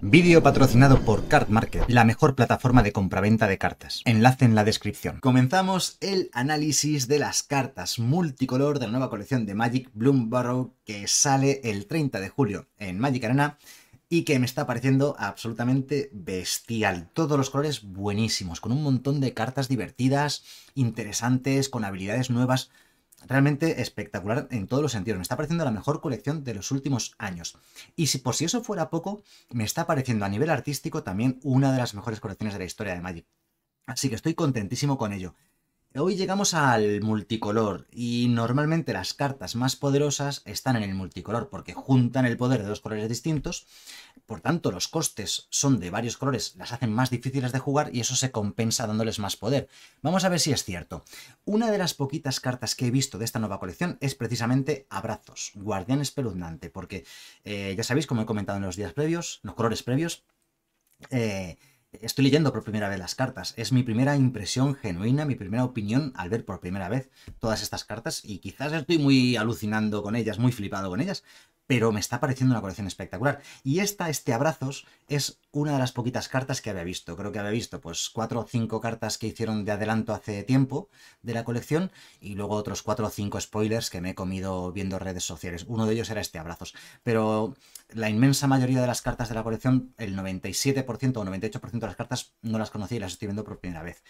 Vídeo patrocinado por Card Market, la mejor plataforma de compraventa de cartas. Enlace en la descripción. Comenzamos el análisis de las cartas multicolor de la nueva colección de Magic Bloom Barrow que sale el 30 de julio en Magic Arena y que me está pareciendo absolutamente bestial. Todos los colores buenísimos, con un montón de cartas divertidas, interesantes, con habilidades nuevas realmente espectacular en todos los sentidos. Me está pareciendo la mejor colección de los últimos años. Y si por si eso fuera poco, me está pareciendo a nivel artístico también una de las mejores colecciones de la historia de Magic. Así que estoy contentísimo con ello. Hoy llegamos al multicolor y normalmente las cartas más poderosas están en el multicolor porque juntan el poder de dos colores distintos por tanto, los costes son de varios colores, las hacen más difíciles de jugar y eso se compensa dándoles más poder. Vamos a ver si es cierto. Una de las poquitas cartas que he visto de esta nueva colección es precisamente Abrazos, Guardián Espeluznante, porque eh, ya sabéis, como he comentado en los días previos, los colores previos, eh, estoy leyendo por primera vez las cartas. Es mi primera impresión genuina, mi primera opinión al ver por primera vez todas estas cartas y quizás estoy muy alucinando con ellas, muy flipado con ellas, pero me está pareciendo una colección espectacular. Y esta, este Abrazos, es una de las poquitas cartas que había visto. Creo que había visto pues cuatro o cinco cartas que hicieron de adelanto hace tiempo de la colección y luego otros cuatro o cinco spoilers que me he comido viendo redes sociales. Uno de ellos era este Abrazos. Pero la inmensa mayoría de las cartas de la colección, el 97% o 98% de las cartas no las conocí y las estoy viendo por primera vez.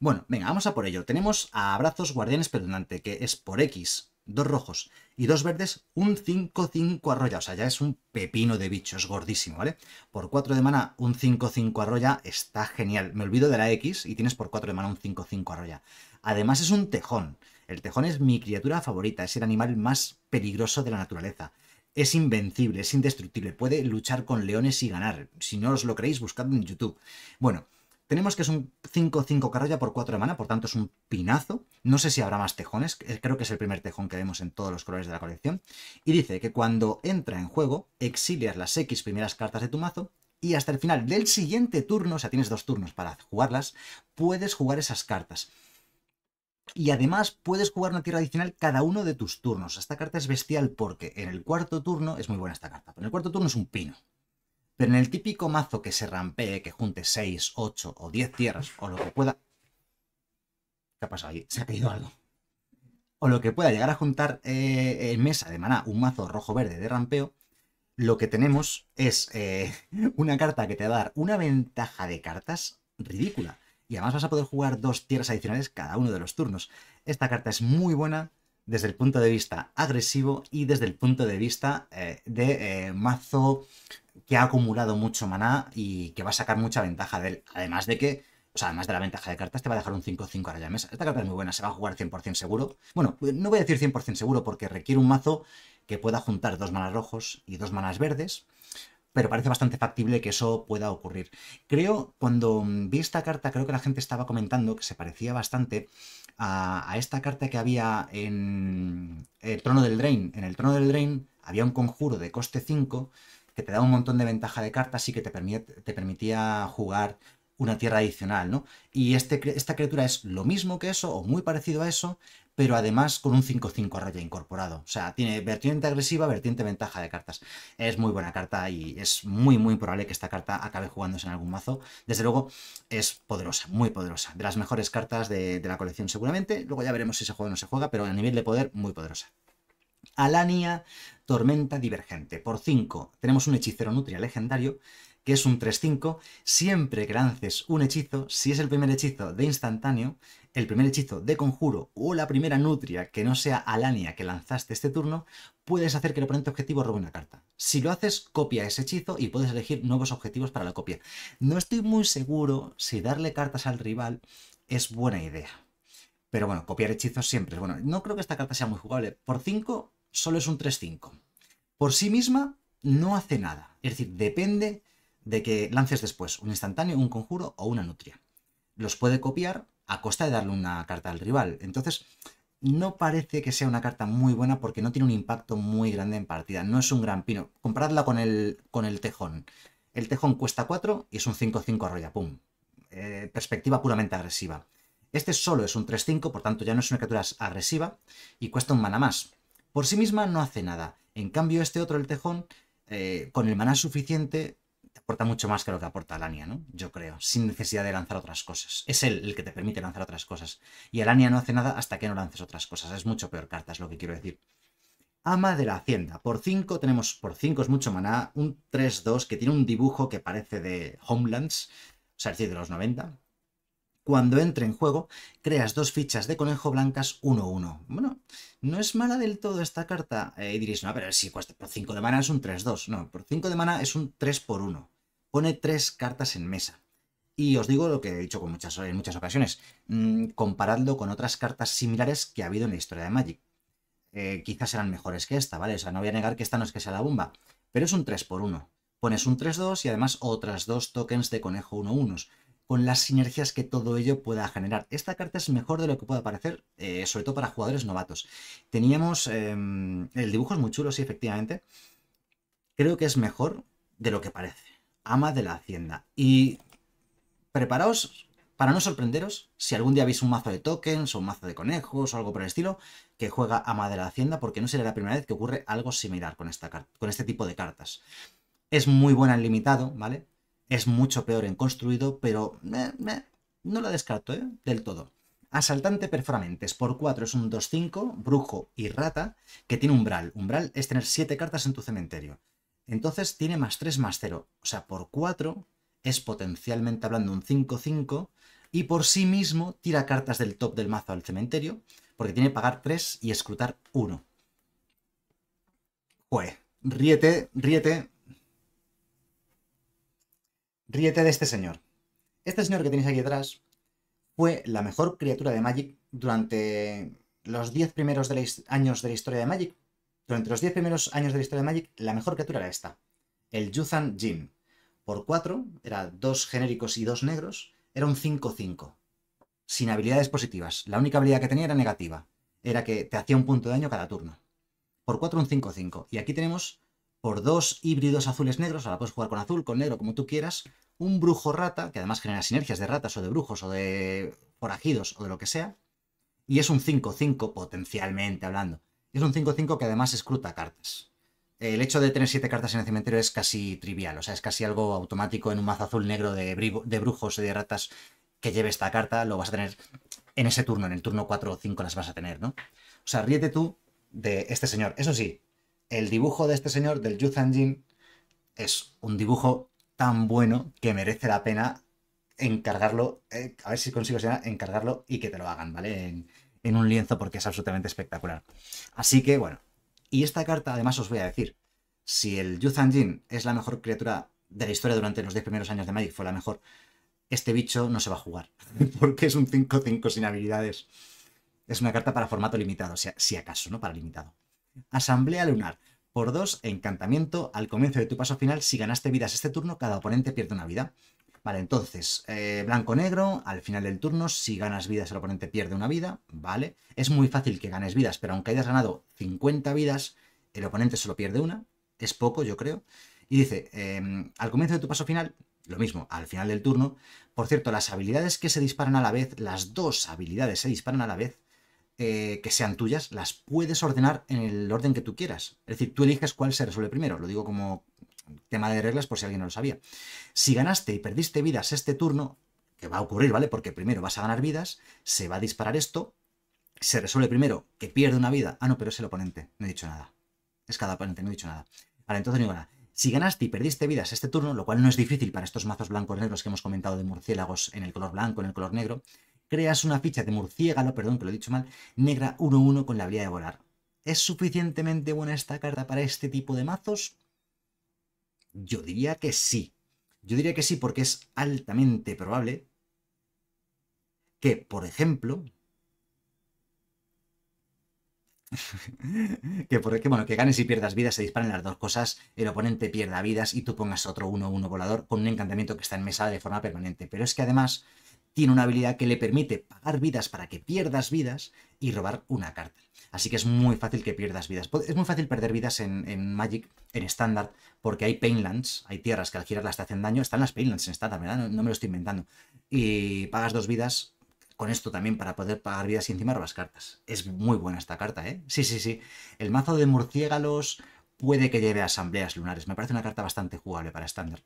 Bueno, venga, vamos a por ello. Tenemos a Abrazos Guardianes Perdonante, que es por X dos rojos y dos verdes, un 5-5 arroya. O sea, ya es un pepino de bicho, es gordísimo, ¿vale? Por 4 de mana, un 5-5 arroya está genial. Me olvido de la X y tienes por 4 de mana un 5-5 arroya. Además es un tejón. El tejón es mi criatura favorita, es el animal más peligroso de la naturaleza. Es invencible, es indestructible, puede luchar con leones y ganar. Si no os lo creéis, buscadlo en YouTube. Bueno, tenemos que es un 5-5 Carolla por 4 de mana, por tanto es un pinazo. No sé si habrá más tejones, eh, creo que es el primer tejón que vemos en todos los colores de la colección. Y dice que cuando entra en juego, exilias las X primeras cartas de tu mazo y hasta el final del siguiente turno, o sea, tienes dos turnos para jugarlas, puedes jugar esas cartas. Y además puedes jugar una tierra adicional cada uno de tus turnos. Esta carta es bestial porque en el cuarto turno, es muy buena esta carta, pero en el cuarto turno es un pino, pero en el típico mazo que se rampee, que junte 6, 8 o 10 tierras o lo que pueda... ¿Qué ha pasado ahí? Se ha caído algo. O lo que pueda llegar a juntar eh, en mesa de maná un mazo rojo-verde de rampeo, lo que tenemos es eh, una carta que te va a dar una ventaja de cartas ridícula. Y además vas a poder jugar dos tierras adicionales cada uno de los turnos. Esta carta es muy buena desde el punto de vista agresivo y desde el punto de vista eh, de mazo que ha acumulado mucho maná y que va a sacar mucha ventaja de él. Además de que, o sea, además de la ventaja de cartas, te va a dejar un 5-5 a la mesa. Esta carta es muy buena, se va a jugar 100% seguro. Bueno, no voy a decir 100% seguro porque requiere un mazo que pueda juntar dos manas rojos y dos manas verdes, pero parece bastante factible que eso pueda ocurrir. Creo, cuando vi esta carta, creo que la gente estaba comentando que se parecía bastante a, a esta carta que había en el Trono del Drain. En el Trono del Drain había un conjuro de coste 5 que te da un montón de ventaja de cartas y que te, permitía jugar una tierra adicional, ¿no? Y este, esta criatura es lo mismo que eso, o muy parecido a eso, pero además con un 5-5 raya incorporado. O sea, tiene vertiente agresiva, vertiente ventaja de cartas. Es muy buena carta y es muy, muy probable que esta carta acabe jugándose en algún mazo. Desde luego, es poderosa, muy poderosa. De las mejores cartas de, de la colección seguramente. Luego ya veremos si se juega o no se juega, pero a nivel de poder, muy poderosa. Alania, Tormenta Divergente. Por 5 tenemos un hechicero nutria legendario, que es un 3-5. Siempre que lances un hechizo, si es el primer hechizo de instantáneo, el primer hechizo de conjuro o la primera nutria que no sea Alania que lanzaste este turno, puedes hacer que el oponente objetivo robe una carta. Si lo haces, copia ese hechizo y puedes elegir nuevos objetivos para la copia. No estoy muy seguro si darle cartas al rival es buena idea. Pero bueno, copiar hechizos siempre es bueno. No creo que esta carta sea muy jugable. Por 5 solo es un 3-5. Por sí misma no hace nada. Es decir, depende de que lances después un instantáneo, un conjuro o una nutria. Los puede copiar a costa de darle una carta al rival. Entonces, no parece que sea una carta muy buena porque no tiene un impacto muy grande en partida. No es un gran pino. Comparadla con el, con el tejón. El tejón cuesta 4 y es un 5-5 arroya. Pum. Eh, perspectiva puramente agresiva. Este solo es un 3-5, por tanto ya no es una criatura agresiva y cuesta un mana más. Por sí misma no hace nada. En cambio, este otro, el tejón, eh, con el maná suficiente, aporta mucho más que lo que aporta Alania, ¿no? Yo creo, sin necesidad de lanzar otras cosas. Es él el que te permite lanzar otras cosas. Y Alania no hace nada hasta que no lances otras cosas. Es mucho peor carta, es lo que quiero decir. Ama de la Hacienda. Por 5 tenemos, por 5 es mucho maná, un 3-2 que tiene un dibujo que parece de Homelands, o sea, es decir, de los 90, cuando entre en juego, creas dos fichas de conejo blancas 1-1. Bueno, no es mala del todo esta carta. Eh, y diréis, no, pero si cuesta por 5 de mana es un 3-2. No, por 5 de mana es un 3 por 1. Pone tres cartas en mesa. Y os digo lo que he dicho con muchas, en muchas ocasiones. Mm, comparadlo con otras cartas similares que ha habido en la historia de Magic. Eh, quizás eran mejores que esta, ¿vale? O sea, no voy a negar que esta no es que sea la bomba. Pero es un 3 por 1. Pones un 3-2 y además otras dos tokens de conejo 1-1 con las sinergias que todo ello pueda generar. Esta carta es mejor de lo que pueda parecer, eh, sobre todo para jugadores novatos. Teníamos... Em, el dibujo es muy chulo, sí, efectivamente. Creo que es mejor de lo que parece. Ama de la Hacienda. Y preparaos para no sorprenderos si algún día veis un mazo de tokens o un mazo de conejos o algo por el estilo que juega Ama de la Hacienda, porque no será la primera vez que ocurre algo similar con, esta, con este tipo de cartas. Es muy buena en limitado, ¿vale? Es mucho peor en construido, pero no la descarto ¿eh? del todo. Asaltante perforamentes por 4 es un 2-5, brujo y rata, que tiene umbral. Umbral es tener 7 cartas en tu cementerio. Entonces tiene más 3 más 0. O sea, por 4 es potencialmente hablando un 5-5 y por sí mismo tira cartas del top del mazo al cementerio porque tiene que pagar 3 y escrutar 1. Jue, ríete, ríete, Ríete de este señor. Este señor que tenéis aquí detrás fue la mejor criatura de Magic durante los 10 primeros años de la historia de Magic. Durante los 10 primeros años de la historia de Magic, la mejor criatura era esta, el Yuzan Jin. Por 4, era dos genéricos y dos negros, era un 5-5, sin habilidades positivas. La única habilidad que tenía era negativa, era que te hacía un punto de daño cada turno. Por 4, un 5-5. Y aquí tenemos por dos híbridos azules negros, ahora puedes jugar con azul, con negro, como tú quieras, un brujo rata, que además genera sinergias de ratas o de brujos o de forajidos o de lo que sea, y es un 5-5 potencialmente hablando. Es un 5-5 que además escruta cartas. El hecho de tener 7 cartas en el cementerio es casi trivial, o sea, es casi algo automático en un mazo azul negro de, brujos y de ratas que lleve esta carta, lo vas a tener en ese turno, en el turno 4 o 5 las vas a tener, ¿no? O sea, ríete tú de este señor. Eso sí, el dibujo de este señor, del Yuzhanjin, es un dibujo tan bueno que merece la pena encargarlo, eh, a ver si consigo señora, encargarlo y que te lo hagan, ¿vale? En, un lienzo porque es absolutamente espectacular. Así que bueno, y esta carta además os voy a decir, si el Yuzhanjin es la mejor criatura de la historia durante los 10 primeros años de Magic, fue la mejor, este bicho no se va a jugar, porque es un 5-5 sin habilidades. Es una carta para formato limitado, si acaso, ¿no? Para limitado. Asamblea Lunar. Por dos, encantamiento. Al comienzo de tu paso final, si ganaste vidas este turno, cada oponente pierde una vida. Vale, entonces, eh, blanco-negro, al final del turno, si ganas vidas, el oponente pierde una vida, ¿vale? Es muy fácil que ganes vidas, pero aunque hayas ganado 50 vidas, el oponente solo pierde una. Es poco, yo creo. Y dice, em, al comienzo de tu paso final, lo mismo, al final del turno, por cierto, las habilidades que se disparan a la vez, las dos habilidades se disparan a la vez, eh, que sean tuyas, las puedes ordenar en el orden que tú quieras. Es decir, tú eliges cuál se resuelve primero. Lo digo como tema de reglas por si alguien no lo sabía. Si ganaste y perdiste vidas este turno, que va a ocurrir, ¿vale? Porque primero vas a ganar vidas, se va a disparar esto, se resuelve primero que pierde una vida. Ah, no, pero es el oponente, no he dicho nada. Es cada oponente, no he dicho nada. Vale, entonces no Si ganaste y perdiste vidas este turno, lo cual no es difícil para estos mazos blancos negros que hemos comentado de murciélagos en el color blanco, en el color negro, creas una ficha de murciélago, perdón que lo he dicho mal, negra 1-1 con la habilidad de volar. ¿Es suficientemente buena esta carta para este tipo de mazos? Yo diría que sí. Yo diría que sí porque es altamente probable que, por ejemplo, que, por, e-, bueno, que ganes y pierdas vidas, se disparen las dos cosas, el oponente pierda vidas y tú pongas otro 1-1 volador con un encantamiento que está en mesa de forma permanente. Pero es que además tiene una habilidad que le permite pagar vidas para que pierdas vidas y robar una carta. Así que es muy fácil que pierdas vidas. Es muy fácil perder vidas en, en Magic, en estándar, porque hay Painlands, hay tierras que al girarlas te hacen daño. Están las Painlands en estándar, ¿verdad? No, me lo estoy inventando. Y pagas dos vidas con esto también para poder pagar vidas y encima robas cartas. Es muy buena esta carta, ¿eh? Sí, sí, sí. El mazo de murciélagos puede que lleve asambleas lunares. Me parece una carta bastante jugable para estándar.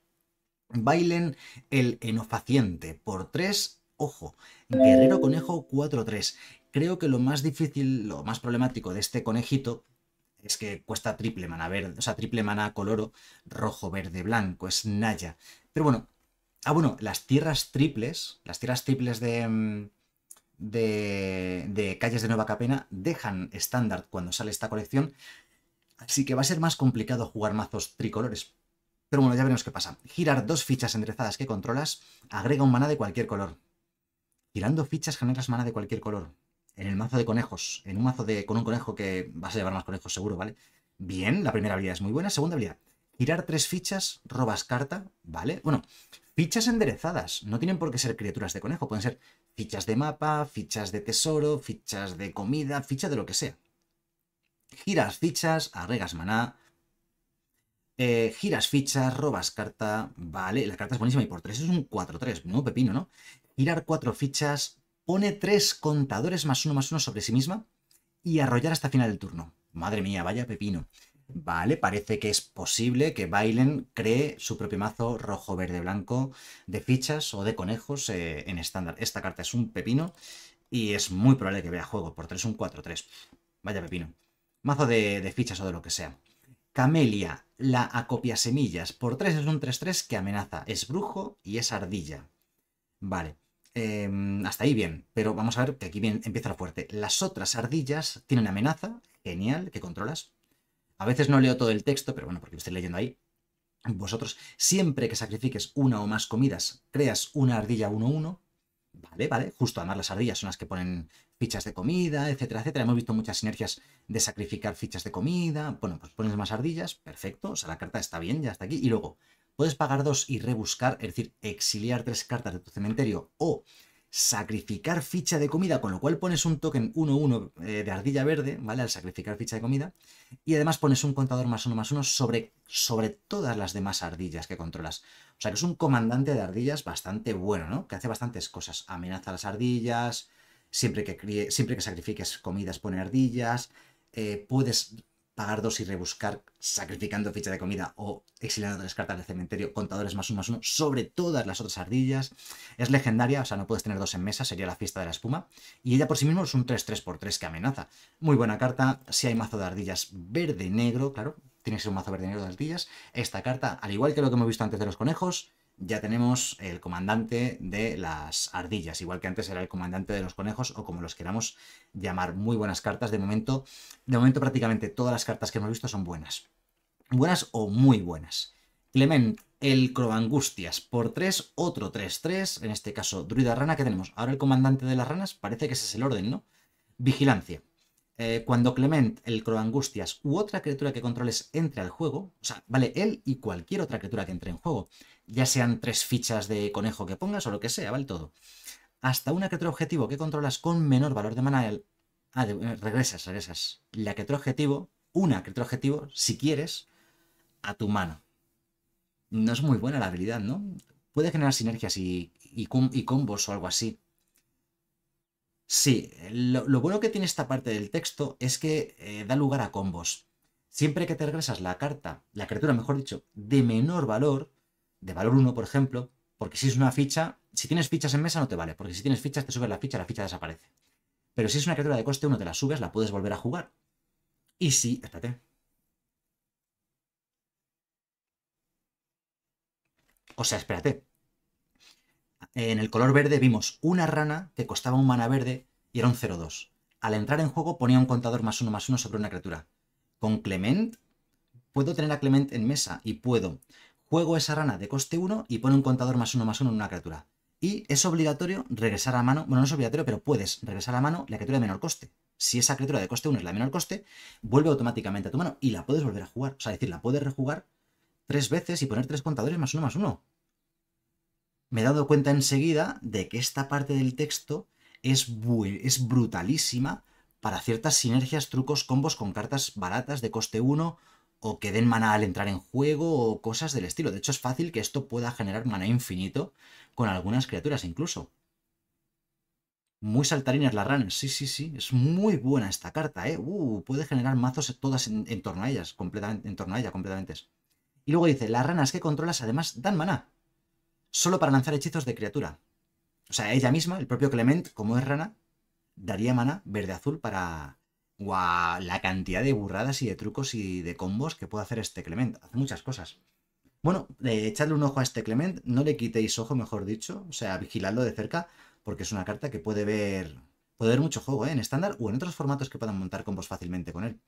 Bailen el enofaciente por 3 Ojo, Guerrero Conejo 4-3. Creo que lo más difícil, lo más problemático de este conejito es que cuesta triple mana verde, o sea, triple mana color rojo, verde, blanco, es Naya. Pero bueno, ah, bueno, las tierras triples, las tierras triples de, mm, de, de calles de Nueva Capena dejan estándar cuando sale esta colección, así que va a ser más complicado jugar mazos tricolores. Pero bueno, ya veremos qué pasa. Girar dos fichas enderezadas que controlas, agrega un mana de cualquier color. Tirando fichas generas maná de cualquier color. En el mazo de conejos, en un mazo de, con un conejo que vas a llevar más conejos seguro, ¿vale? Bien, la primera habilidad es muy buena. Segunda habilidad, Girar tres fichas, robas carta, ¿vale? Bueno, fichas enderezadas. No tienen por qué ser criaturas de conejo. Pueden ser fichas de mapa, fichas de tesoro, fichas de comida, ficha de lo que sea. Giras fichas, arregas maná. Eh, giras fichas, robas carta, ¿vale? La carta es buenísima y por tres es un 4-3, ¿no? Pepino, ¿no? girar cuatro fichas, pone tres contadores más uno más uno sobre sí misma y arrollar hasta final del turno. Madre mía, vaya pepino. Vale, parece que es posible que Bailen cree su propio mazo rojo, verde, blanco de fichas o de conejos eh, en estándar. Esta carta es un pepino y es muy probable que vea juego por 3, un 4-3. Vaya pepino. Mazo de, fichas o de lo que sea. Camelia, la acopia semillas. Por 3 es un 3-3 que amenaza. Es brujo y es ardilla. Vale. Em, hasta ahí bien, pero vamos a ver que aquí bien, empieza lo fuerte. Las otras ardillas tienen amenaza, genial, que controlas. A veces no leo todo el texto, pero bueno, porque lo estoy leyendo ahí. Vosotros, siempre que sacrifiques una o más comidas, creas una ardilla 1-1. Vale, vale, justo además las ardillas son las que ponen fichas de comida, etcétera, etcétera. Hemos visto muchas sinergias de sacrificar fichas de comida. Bueno, pues pones más ardillas, perfecto. O sea, la carta está bien, ya está aquí. Y luego, Puedes pagar dos y rebuscar, es decir, exiliar tres cartas de tu cementerio o sacrificar ficha de comida, con lo cual pones un token 1-1 eh, de ardilla verde, ¿vale? Al sacrificar ficha de comida. Y además pones un contador más uno más uno sobre, sobre todas las demás ardillas que controlas. O sea que es un comandante de ardillas bastante bueno, ¿no? Que hace bastantes cosas. Amenaza las ardillas, siempre que, siempre que sacrifiques comidas pone ardillas. Eh, puedes pagar dos y rebuscar sacrificando ficha de comida o exiliando tres cartas del cementerio, contadores más uno más uno, sobre todas las otras ardillas. Es legendaria, o sea, no puedes tener dos en mesa, sería la fiesta de la espuma. Y ella por sí misma es un 3-3x3 que amenaza. Muy buena carta, si hay mazo de ardillas verde-negro, claro, tiene que ser un mazo verde-negro de ardillas. Esta carta, al igual que lo que hemos visto antes de los conejos, ya tenemos el comandante de las ardillas, igual que antes era el comandante de los conejos o como los queramos llamar. Muy buenas cartas. De momento, de momento prácticamente todas las cartas que hemos visto son buenas. Buenas o muy buenas. Clement, el Croangustias, por 3, otro 3-3, en este caso Druida Rana, que tenemos ahora el comandante de las ranas, parece que ese es el orden, ¿no? Vigilancia. Eh, cuando Clement, el Croangustias u otra criatura que controles entre al juego, o sea, vale él y cualquier otra criatura que entre en juego, ya sean tres fichas de conejo que pongas o lo que sea, vale todo. Hasta una criatura objetivo que controlas con menor valor de mana. Ah, eh, regresas, regresas. La criatura objetivo, una criatura objetivo, si quieres, a tu mano. No es muy buena la habilidad, ¿no? Puede generar sinergias y, combos o algo así. Sí, lo, bueno que tiene esta parte del texto es que eh, da lugar a combos. Siempre que te regresas la carta, la criatura mejor dicho, de menor valor, de valor 1, por ejemplo, porque si es una ficha, si tienes fichas en mesa no te vale, porque si tienes fichas te subes la ficha la ficha desaparece. Pero si es una criatura de coste 1 te la subes, la puedes volver a jugar. Y si, espérate. O sea, espérate. En el color verde vimos una rana que costaba un mana verde y era un 0-2. Al entrar en juego ponía un contador más uno más uno sobre una criatura. Con Clement puedo tener a Clement en mesa y puedo juego esa rana de coste 1 y pone un contador más 1 más 1 en una criatura. Y es obligatorio regresar a mano, bueno, no es obligatorio, pero puedes regresar a mano la criatura de menor coste. Si esa criatura de coste 1 es la menor coste, vuelve automáticamente a tu mano y la puedes volver a jugar. O sea, es decir, la puedes rejugar tres veces y poner tres contadores más uno más uno. Me he dado cuenta enseguida de que esta parte del texto es, es brutalísima para ciertas sinergias, trucos, combos con cartas baratas de coste 1 o que den mana al entrar en juego o cosas del estilo. De hecho, es fácil que esto pueda generar mana infinito con algunas criaturas incluso. Muy saltarinas las ranas. sí, sí, sí. Es muy buena esta carta, ¿eh? Uh, puede generar mazos todas en, torno a ellas, completamente, en torno a ella completamente. Y luego dice, las ranas que controlas además dan maná. Solo para lanzar hechizos de criatura. O sea, ella misma, el propio Clement, como es rana, daría maná verde-azul para, Guau, la cantidad de burradas y de trucos y de combos que puede hacer este Clement. Hace muchas cosas. Bueno, eh, echadle un ojo a este Clement, no le quitéis ojo, mejor dicho, o sea, vigiladlo de cerca, porque es una carta que puede ver, puede mucho juego, ¿eh? en estándar o en otros formatos que puedan montar combos fácilmente con él.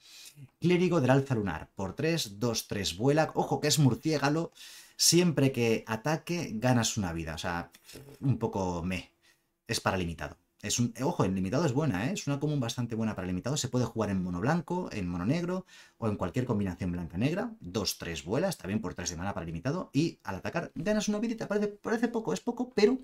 Clérigo del Alza Lunar, por 3, 2, 3, vuela, ojo que es murciégalo, siempre que ataque ganas una vida, o sea, un poco me, es para limitado. Es un, eh, ojo, en limitado es buena, ¿eh? es una común bastante buena para limitado. Se puede jugar en mono blanco, en mono negro o en cualquier combinación blanca-negra. Dos, tres vuelas, también por tres de mana para limitado. Y al atacar ganas una habilita. parece, parece poco, es poco, pero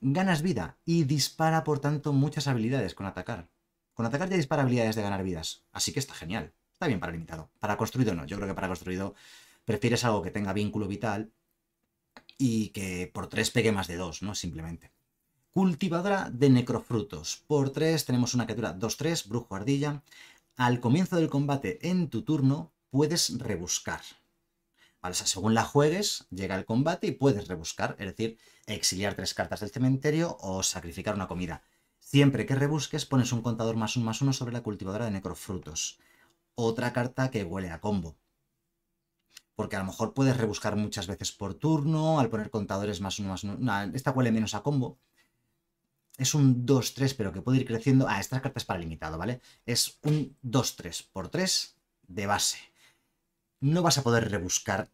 ganas vida y dispara por tanto muchas habilidades con atacar. Con atacar ya dispara habilidades de ganar vidas, así que está genial. Está bien para limitado. Para construido no, yo creo que para construido prefieres algo que tenga vínculo vital y que por tres pegue más de dos, ¿no? Simplemente. Cultivadora de necrofrutos. Por 3 tenemos una criatura 2-3, brujo ardilla. Al comienzo del combate en tu turno puedes rebuscar. según la juegues, llega el combate y puedes rebuscar, es decir, exiliar tres cartas del cementerio o sacrificar una comida. Siempre que rebusques pones un contador más 1 más uno sobre la cultivadora de necrofrutos. Otra carta que huele a combo porque a lo mejor puedes rebuscar muchas veces por turno, al poner contadores más uno más uno. esta huele menos a combo, es un 2-3, pero que puede ir creciendo. Ah, esta carta es para limitado, ¿vale? Es un 2-3 por 3 de base. No vas a poder rebuscar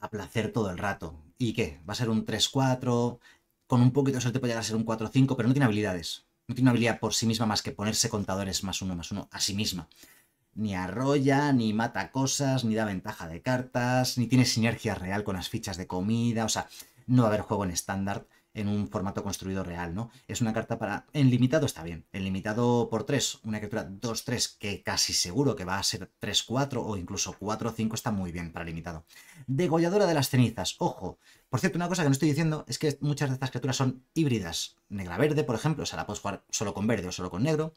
a placer todo el rato. ¿Y qué? Va a ser un 3-4, con un poquito de suerte puede llegar a ser un 4-5, pero no tiene habilidades. No tiene una habilidad por sí misma más que ponerse contadores más uno, más uno a sí misma. Ni arrolla, ni mata cosas, ni da ventaja de cartas, ni tiene sinergia real con las fichas de comida, o sea, no va a haber juego en estándar en un formato construido real, ¿no? Es una carta para... En limitado está bien. En limitado por 3, una criatura 2-3 que casi seguro que va a ser 3-4 o incluso 4-5 está muy bien para limitado. Degolladora de las cenizas, ojo. Por cierto, una cosa que no estoy diciendo es que muchas de estas criaturas son híbridas. Negra-verde, por ejemplo, o sea, la puedes jugar solo con verde o solo con negro.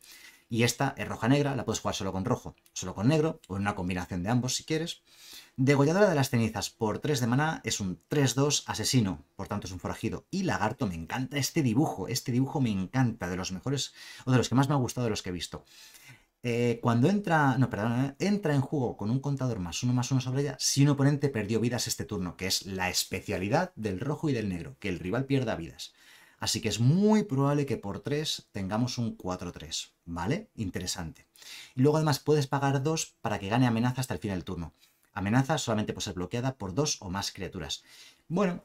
Y esta es roja-negra, la puedes jugar solo con rojo, solo con negro, o en una combinación de ambos si quieres. Degolladora de las cenizas por 3 de mana es un 3-2 asesino, por tanto es un forajido. Y lagarto, me encanta este dibujo, este dibujo me encanta, de los mejores, o de los que más me ha gustado de los que he visto. Eh, cuando entra, no, perdón, eh, entra en juego con un contador más uno más uno sobre ella, si un oponente perdió vidas este turno, que es la especialidad del rojo y del negro, que el rival pierda vidas. Así que es muy probable que por 3 tengamos un 4-3, ¿vale? Interesante. Y luego además puedes pagar 2 para que gane amenaza hasta el final del turno. Amenaza solamente puede ser bloqueada por dos o más criaturas. Bueno,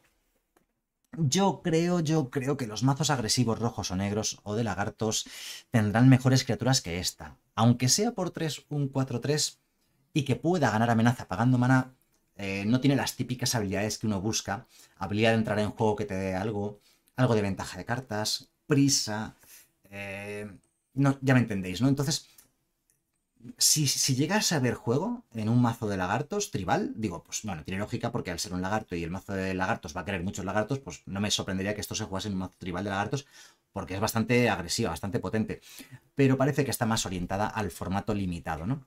yo creo, yo creo que los mazos agresivos rojos o negros o de lagartos tendrán mejores criaturas que esta. Aunque sea por 3, un 4-3 y que pueda ganar amenaza pagando mana, eh, no tiene las típicas habilidades que uno busca. Habilidad de entrar en juego que te dé algo, algo de ventaja de cartas, prisa... Eh, no, ya me entendéis, ¿no? Entonces, si, llegas a ver juego en un mazo de lagartos tribal, digo, pues bueno, tiene lógica porque al ser un lagarto y el mazo de lagartos va a querer muchos lagartos, pues no me sorprendería que esto se jugase en un mazo tribal de lagartos porque es bastante agresiva, bastante potente. Pero parece que está más orientada al formato limitado, ¿no?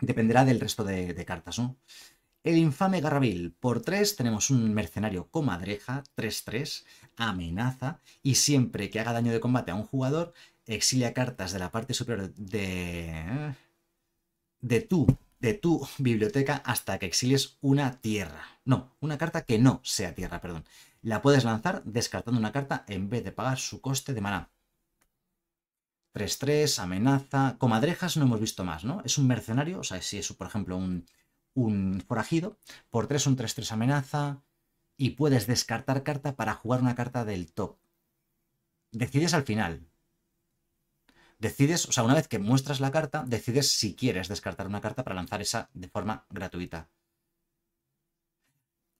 Dependerá del resto de, cartas, ¿no? El infame Garrabil. Por 3 tenemos un mercenario comadreja, 3-3, amenaza, y siempre que haga daño de combate a un jugador, exilia cartas de la parte superior de de tu, de tu biblioteca hasta que exiles una tierra. No, una carta que no sea tierra, perdón. La puedes lanzar descartando una carta en vez de pagar su coste de maná. 3-3, amenaza. Comadrejas no hemos visto más, ¿no? Es un mercenario, o sea, si es, por ejemplo, un, un forajido. Por 3, un 3-3 amenaza. Y puedes descartar carta para jugar una carta del top. Decides al final, decides, o sea, una vez que muestras la carta, decides si quieres descartar una carta para lanzar esa de forma gratuita.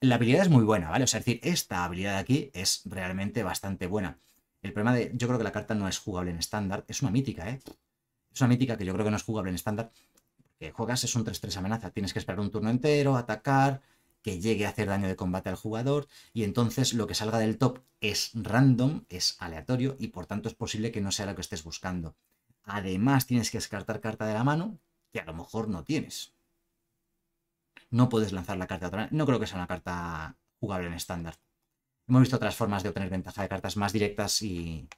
La habilidad es muy buena, ¿vale? O sea, es decir, esta habilidad de aquí es realmente bastante buena. El problema de, yo creo que la carta no es jugable en estándar, es una mítica, ¿eh? Es una mítica que yo creo que no es jugable en estándar. Que juegas es un 3-3 amenaza, tienes que esperar un turno entero, atacar, que llegue a hacer daño de combate al jugador y entonces lo que salga del top es random, es aleatorio y por tanto es posible que no sea lo que estés buscando. Además tienes que descartar carta de la mano que a lo mejor no tienes. No puedes lanzar la carta otra manera. No creo que sea una carta jugable en estándar. Hemos visto otras formas de obtener ventaja de cartas más directas y,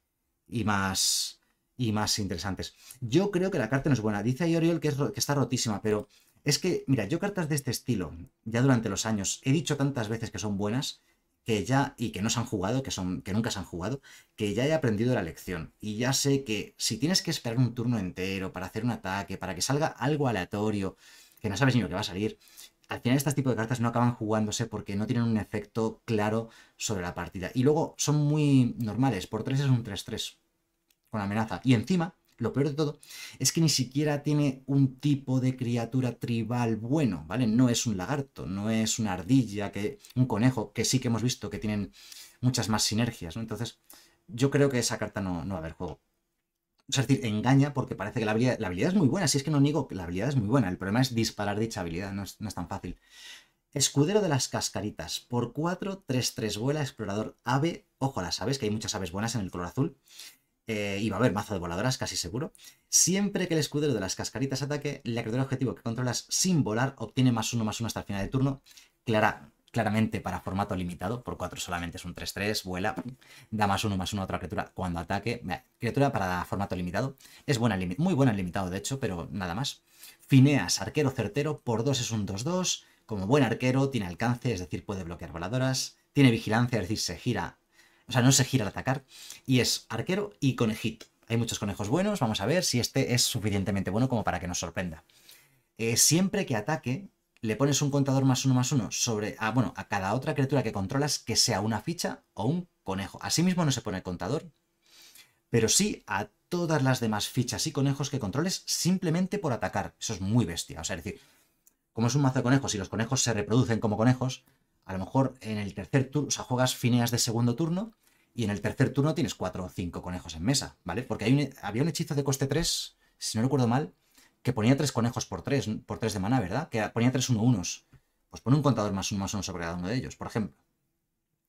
más y más interesantes. Yo creo que la carta no es buena. Dice ahí que está rotísima, pero es que, mira, yo cartas de este estilo, ya durante los años, he dicho tantas veces que son buenas, que ya, y que no se han jugado, que, son, que nunca se han jugado, que ya he aprendido la lección. Y ya sé que si tienes que esperar un turno entero para hacer un ataque, para que salga algo aleatorio, que no sabes ni lo que va a salir, al final este tipo de cartas no acaban jugándose porque no tienen un efecto claro sobre la partida. Y luego son muy normales, por 3 es un 3-3 con amenaza. Y encima lo peor de todo es que ni siquiera tiene un tipo de criatura tribal bueno, ¿vale? No es un lagarto, no es una ardilla, que, un conejo, que sí que hemos visto que tienen muchas más sinergias, ¿no? Entonces, yo creo que esa carta no, no va a haber juego. Es decir, engaña porque parece que la habilidad, la habilidad es muy buena. Si es que no niego que la habilidad es muy buena. El problema es disparar dicha habilidad, no es, no es tan fácil. Escudero de las cascaritas. Por 4, 3, 3 vuela, explorador ave. Ojo a las aves, que hay muchas aves buenas en el color azul y eh, va a haber mazo de voladoras, casi seguro. Siempre que el escudero de las cascaritas ataque, la criatura objetivo que controlas sin volar obtiene más uno más uno hasta el final de turno. Clara, claramente para formato limitado, por cuatro solamente es un 3-3, vuela, da más uno más uno a otra criatura cuando ataque. Criatura para formato limitado. Es buena, muy buena en limitado, de hecho, pero nada más. Fineas, arquero certero, por 2 es un 2-2. Como buen arquero, tiene alcance, es decir, puede bloquear voladoras. Tiene vigilancia, es decir, se gira o sea, no se gira al atacar. Y es arquero y conejito. Hay muchos conejos buenos, vamos a ver si este es suficientemente bueno como para que nos sorprenda. Eh, siempre que ataque, le pones un contador más uno más uno sobre a, ah, bueno, a cada otra criatura que controlas que sea una ficha o un conejo. Asimismo no se pone el contador, pero sí a todas las demás fichas y conejos que controles simplemente por atacar. Eso es muy bestia. O sea, es decir, como es un mazo de conejos y los conejos se reproducen como conejos, a lo mejor en el tercer turno, o sea, juegas Fineas de segundo turno y en el tercer turno tienes cuatro o cinco conejos en mesa, ¿vale? Porque hay había un hechizo de coste 3, si no recuerdo mal, que ponía tres conejos por tres, por tres de maná, ¿verdad? Que ponía tres uno unos. Pues pone un contador más uno más uno sobre cada uno de ellos, por ejemplo.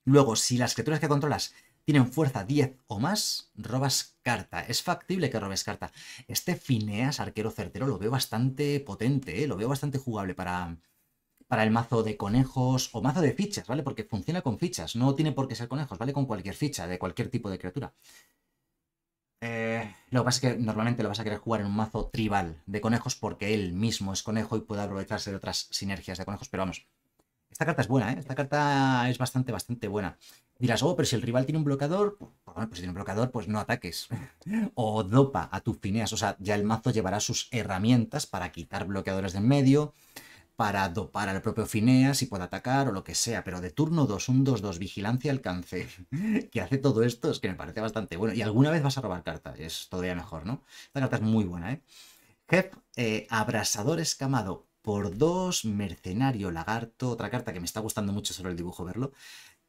Luego, si las criaturas que controlas tienen fuerza 10 o más, robas carta. Es factible que robes carta. Este Fineas, arquero certero, lo veo bastante potente, ¿eh? lo veo bastante jugable para, para el mazo de conejos o mazo de fichas, ¿vale? Porque funciona con fichas, no tiene por qué ser conejos, ¿vale? Con cualquier ficha, de cualquier tipo de criatura. Eh, lo que pasa es que normalmente lo vas a querer jugar en un mazo tribal de conejos porque él mismo es conejo y puede aprovecharse de otras sinergias de conejos, pero vamos. Esta carta es buena, ¿eh? Esta carta es bastante, bastante buena. Dirás, oh, pero si el rival tiene un bloqueador, pues, pues bueno, pues si tiene un bloqueador, pues no ataques. o dopa a tus fineas. O sea, ya el mazo llevará sus herramientas para quitar bloqueadores de en medio, para dopar al propio Fineas y pueda atacar o lo que sea, pero de turno 2, un 2-2, vigilancia alcance, que hace todo esto, es que me parece bastante bueno. Y alguna vez vas a robar carta, es todavía mejor, ¿no? Esta carta es muy buena, ¿eh? Jep, eh, abrasador escamado por 2, mercenario, lagarto, otra carta que me está gustando mucho solo el dibujo verlo.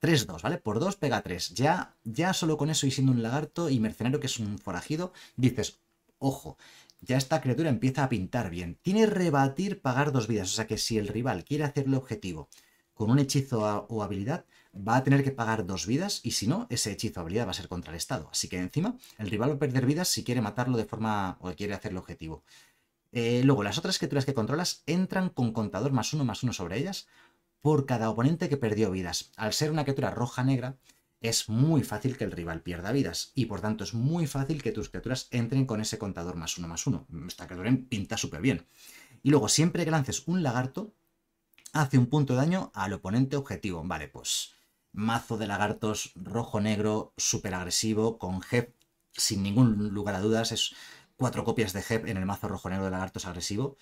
3-2, ¿vale? Por 2 pega 3. Ya, ya solo con eso y siendo un lagarto y mercenario que es un forajido, dices, ojo, ya esta criatura empieza a pintar bien. Tiene rebatir, pagar dos vidas. O sea que si el rival quiere hacerle objetivo con un hechizo o habilidad, va a tener que pagar dos vidas y si no, ese hechizo o habilidad va a ser contra el Estado. Así que encima, el rival va a perder vidas si quiere matarlo de forma o quiere hacerle objetivo. Eh, luego, las otras criaturas que controlas entran con contador más uno más uno sobre ellas por cada oponente que perdió vidas. Al ser una criatura roja-negra, es muy fácil que el rival pierda vidas y por tanto es muy fácil que tus criaturas entren con ese contador más uno más uno. Esta criatura pinta súper bien. Y luego siempre que lances un lagarto, hace un punto de daño al oponente objetivo. Vale, pues mazo de lagartos rojo-negro, súper agresivo, con Jep, sin ningún lugar a dudas, es cuatro copias de Jep en el mazo rojo-negro de lagartos agresivo.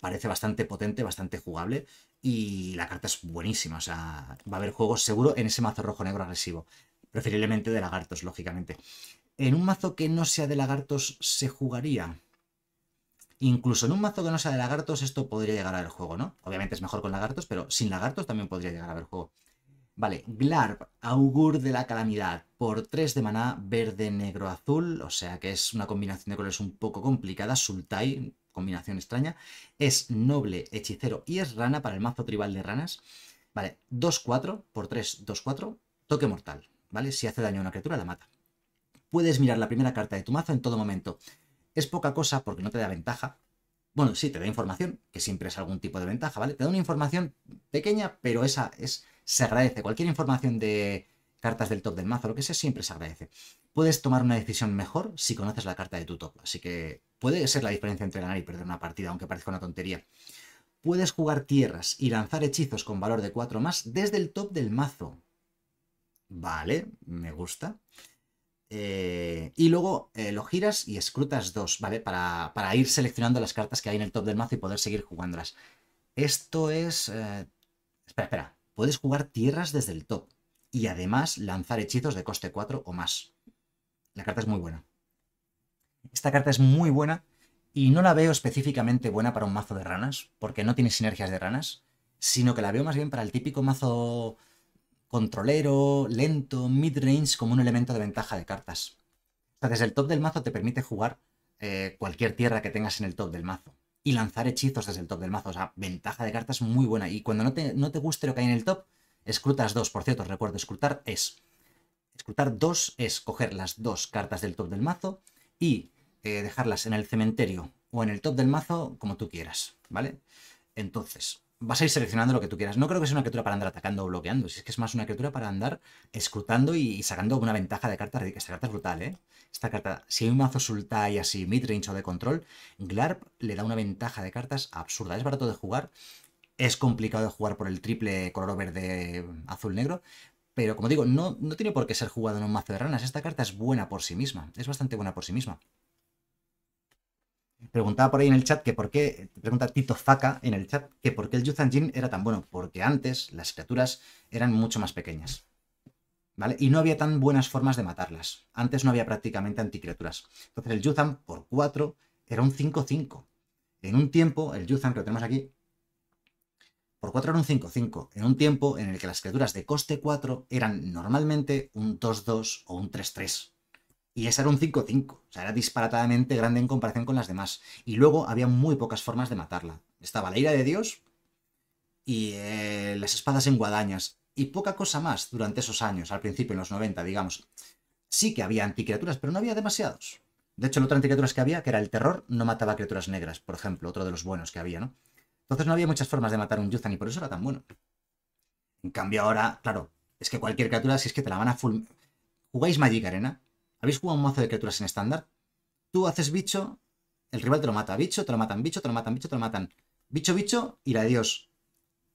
Parece bastante potente, bastante jugable. Y la carta es buenísima, o sea, va a haber juegos seguro en ese mazo rojo negro agresivo. Preferiblemente de lagartos, lógicamente. En un mazo que no sea de lagartos se jugaría. Incluso en un mazo que no sea de lagartos esto podría llegar a ver juego, ¿no? Obviamente es mejor con lagartos, pero sin lagartos también podría llegar a ver juego. Vale, Glarb, Augur de la Calamidad, por 3 de maná, verde, negro, azul, o sea que es una combinación de colores un poco complicada, Sultai, combinación extraña. Es noble, hechicero y es rana para el mazo tribal de ranas. Vale, 2-4 por 3, 2-4, toque mortal, ¿vale? Si hace daño a una criatura, la mata. Puedes mirar la primera carta de tu mazo en todo momento. Es poca cosa porque no te da ventaja. Bueno, sí, te da información, que siempre es algún tipo de ventaja, ¿vale? Te da una información pequeña, pero esa es, se agradece. Cualquier información de cartas del top del mazo, lo que sea, siempre se agradece puedes tomar una decisión mejor si conoces la carta de tu top. Así que puede ser la diferencia entre ganar y perder una partida, aunque parezca una tontería. Puedes jugar tierras y lanzar hechizos con valor de 4 más desde el top del mazo. Vale, me gusta. Eh, y luego eh, lo giras y escrutas dos, ¿vale? Para, ir seleccionando las cartas que hay en el top del mazo y poder seguir jugándolas. Esto es... Eh, espera, espera. Puedes jugar tierras desde el top y además lanzar hechizos de coste 4 o más. La carta es muy buena. Esta carta es muy buena y no la veo específicamente buena para un mazo de ranas, porque no tiene sinergias de ranas, sino que la veo más bien para el típico mazo controlero, lento, mid-range, como un elemento de ventaja de cartas. O sea, desde el top del mazo te permite jugar eh, cualquier tierra que tengas en el top del mazo y lanzar hechizos desde el top del mazo. O sea, ventaja de cartas muy buena. Y cuando no te, no te guste lo que hay en el top, escrutas dos. Por cierto, recuerdo, escrutar es Escrutar dos es coger las dos cartas del top del mazo y eh, dejarlas en el cementerio o en el top del mazo como tú quieras, ¿vale? Entonces, vas a ir seleccionando lo que tú quieras. No creo que sea una criatura para andar atacando o bloqueando, si es que es más una criatura para andar escrutando y sacando una ventaja de cartas. Esta carta es brutal, ¿eh? Esta carta, si hay un mazo sultai así, midrange o de control, Glarp le da una ventaja de cartas absurda. Es barato de jugar, es complicado de jugar por el triple color verde azul negro, pero como digo, no, no tiene por qué ser jugado en un mazo de ranas. Esta carta es buena por sí misma. Es bastante buena por sí misma. Preguntaba por ahí en el chat que por qué, pregunta Tito Zaka en el chat, que por qué el Jin era tan bueno. Porque antes las criaturas eran mucho más pequeñas. ¿Vale? Y no había tan buenas formas de matarlas. Antes no había prácticamente anticriaturas. Entonces el Yuzan por 4 era un 5-5. En un tiempo, el Yuzan que lo tenemos aquí, por 4 era un 5-5, en un tiempo en el que las criaturas de coste 4 eran normalmente un 2-2 o un 3-3. Y esa era un 5-5, o sea, era disparatadamente grande en comparación con las demás. Y luego había muy pocas formas de matarla. Estaba la ira de Dios y eh, las espadas en guadañas. Y poca cosa más durante esos años, al principio, en los 90, digamos. Sí que había anticriaturas, pero no había demasiados. De hecho, el otro anticriaturas que había, que era el terror, no mataba criaturas negras, por ejemplo, otro de los buenos que había, ¿no? Entonces no había muchas formas de matar un Yuzan y por eso era tan bueno. En cambio ahora, claro, es que cualquier criatura, si es que te la van a full... ¿Jugáis Magic Arena? ¿Habéis jugado un mazo de criaturas en estándar? Tú haces bicho, el rival te lo mata, bicho, te lo matan, bicho, te lo matan, bicho, te lo matan. Bicho, bicho, y la de Dios.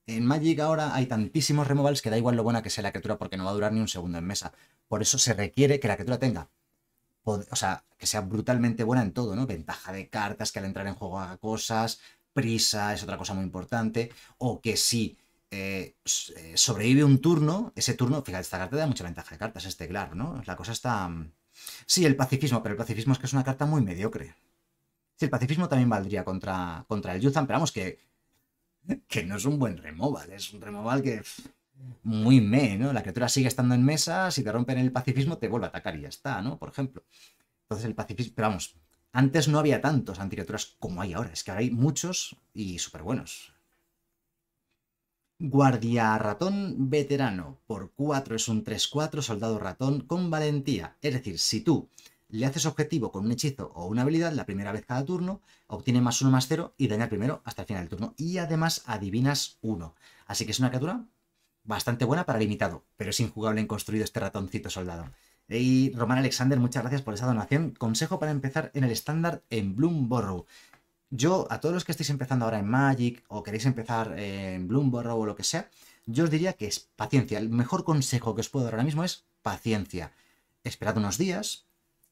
En Magic ahora hay tantísimos removals que da igual lo buena que sea la criatura porque no va a durar ni un segundo en mesa. Por eso se requiere que la criatura tenga o sea, que sea brutalmente buena en todo, ¿no? Ventaja de cartas, que al entrar en juego haga cosas, prisa es otra cosa muy importante, o que si eh, eh, sobrevive un turno, ese turno, fíjate, esta carta da mucha ventaja de cartas, este claro, ¿no? La cosa está... Mm, sí, el pacifismo, pero el pacifismo es que es una carta muy mediocre. Sí, el pacifismo también valdría contra, contra el Yuzan, pero vamos, que, que no es un buen removal, es un removal que... Muy me, ¿no? La criatura sigue estando en mesa, si te rompen el pacifismo te vuelve a atacar y ya está, ¿no? Por ejemplo. Entonces el pacifismo, pero vamos, antes no había tantos anticriaturas como hay ahora, es que ahora hay muchos y súper buenos. Guardia ratón veterano por 4 es un 3-4 soldado ratón con valentía. Es decir, si tú le haces objetivo con un hechizo o una habilidad la primera vez cada turno, obtiene más 1 más 0 y daña primero hasta el final del turno. Y además adivinas 1. Así que es una criatura bastante buena para limitado, pero es injugable en construido este ratoncito soldado. Román Alexander, muchas gracias por esa donación. Consejo para empezar en el estándar en Bloomborough. Yo, a todos los que estáis empezando ahora en Magic o queréis empezar en Bloomborough o lo que sea, yo os diría que es paciencia. El mejor consejo que os puedo dar ahora mismo es paciencia. Esperad unos días,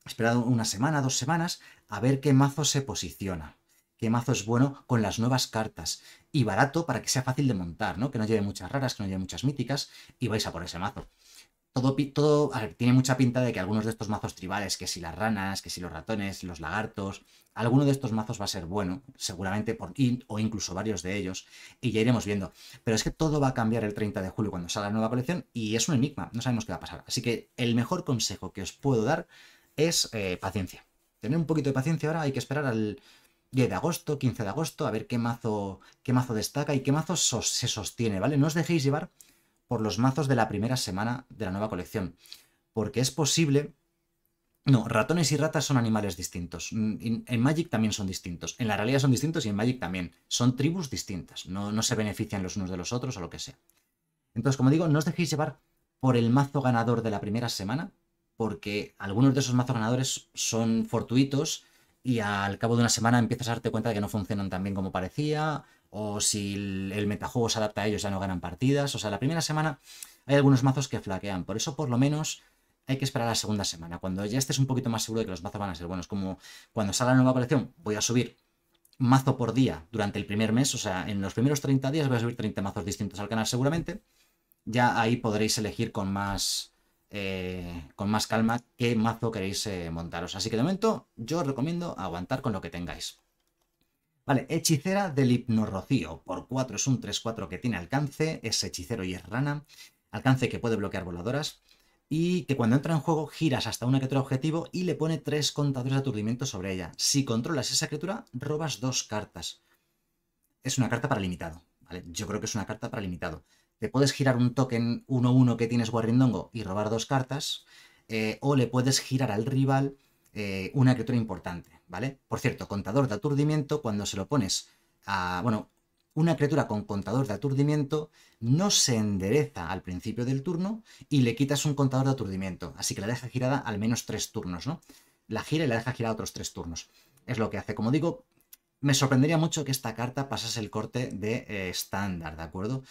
esperad una semana, dos semanas, a ver qué mazo se posiciona. Qué mazo es bueno con las nuevas cartas. Y barato para que sea fácil de montar, ¿no? Que no lleve muchas raras, que no lleve muchas míticas, y vais a por ese mazo todo, tiene mucha pinta de que algunos de estos mazos tribales, que si las ranas, que si los ratones, los lagartos, alguno de estos mazos va a ser bueno, seguramente, por, o incluso varios de ellos, y ya iremos viendo. Pero es que todo va a cambiar el 30 de julio cuando salga la nueva colección y es un enigma, no sabemos qué va a pasar. Así que el mejor consejo que os puedo dar es eh, paciencia. Tener un poquito de paciencia ahora, hay que esperar al 10 de agosto, 15 de agosto, a ver qué mazo, qué mazo destaca y qué mazo se sostiene, ¿vale? No os dejéis llevar por los mazos de la primera semana de la nueva colección, porque es posible... No, ratones y ratas son animales distintos. Mm, en Magic también son distintos. En la realidad son distintos y en Magic también. Son tribus distintas. No, no se benefician los unos de los otros o lo que sea. Entonces, como digo, no os dejéis llevar por el mazo ganador de la primera semana, porque algunos de esos mazos ganadores son fortuitos y al cabo de una semana empiezas a darte cuenta de que no funcionan tan bien como parecía, o si el metajuego se adapta a ellos ya no ganan partidas. O sea, la primera semana hay algunos mazos que flaquean. Por eso, por lo menos, hay que esperar a la segunda semana. Cuando ya estés un poquito más seguro de que los mazos van a ser buenos. Como cuando salga la nueva colección, voy a subir mazo por día durante el primer mes. O sea, en los primeros 30 días voy a subir 30 mazos distintos al canal seguramente. Ya ahí podréis elegir con más... Eh, con más calma qué mazo queréis eh, montaros. Así que de momento yo os recomiendo aguantar con lo que tengáis. Vale, hechicera del rocío, Por 4 es un 3-4 que tiene alcance, es hechicero y es rana. Alcance que puede bloquear voladoras. Y que cuando entra en juego giras hasta una criatura objetivo y le pone 3 contadores de aturdimiento sobre ella. Si controlas esa criatura, robas 2 cartas. Es una carta para limitado. Yo creo que es una carta para limitado. Te puedes girar un token 1-1 que tienes Warrindongo y robar dos cartas. Eh, o le puedes girar al rival eh, una criatura importante. Por cierto, contador de aturdimiento, cuando se lo pones a, bueno, una criatura con contador de aturdimiento no se endereza al principio del turno y le quitas un contador de aturdimiento, así que la deja girada al menos tres turnos, ¿no? La gira y la deja girada otros tres turnos. Es lo que hace, como digo, me sorprendería mucho que esta carta pasase el corte de eh, estándar, ¿de acuerdo?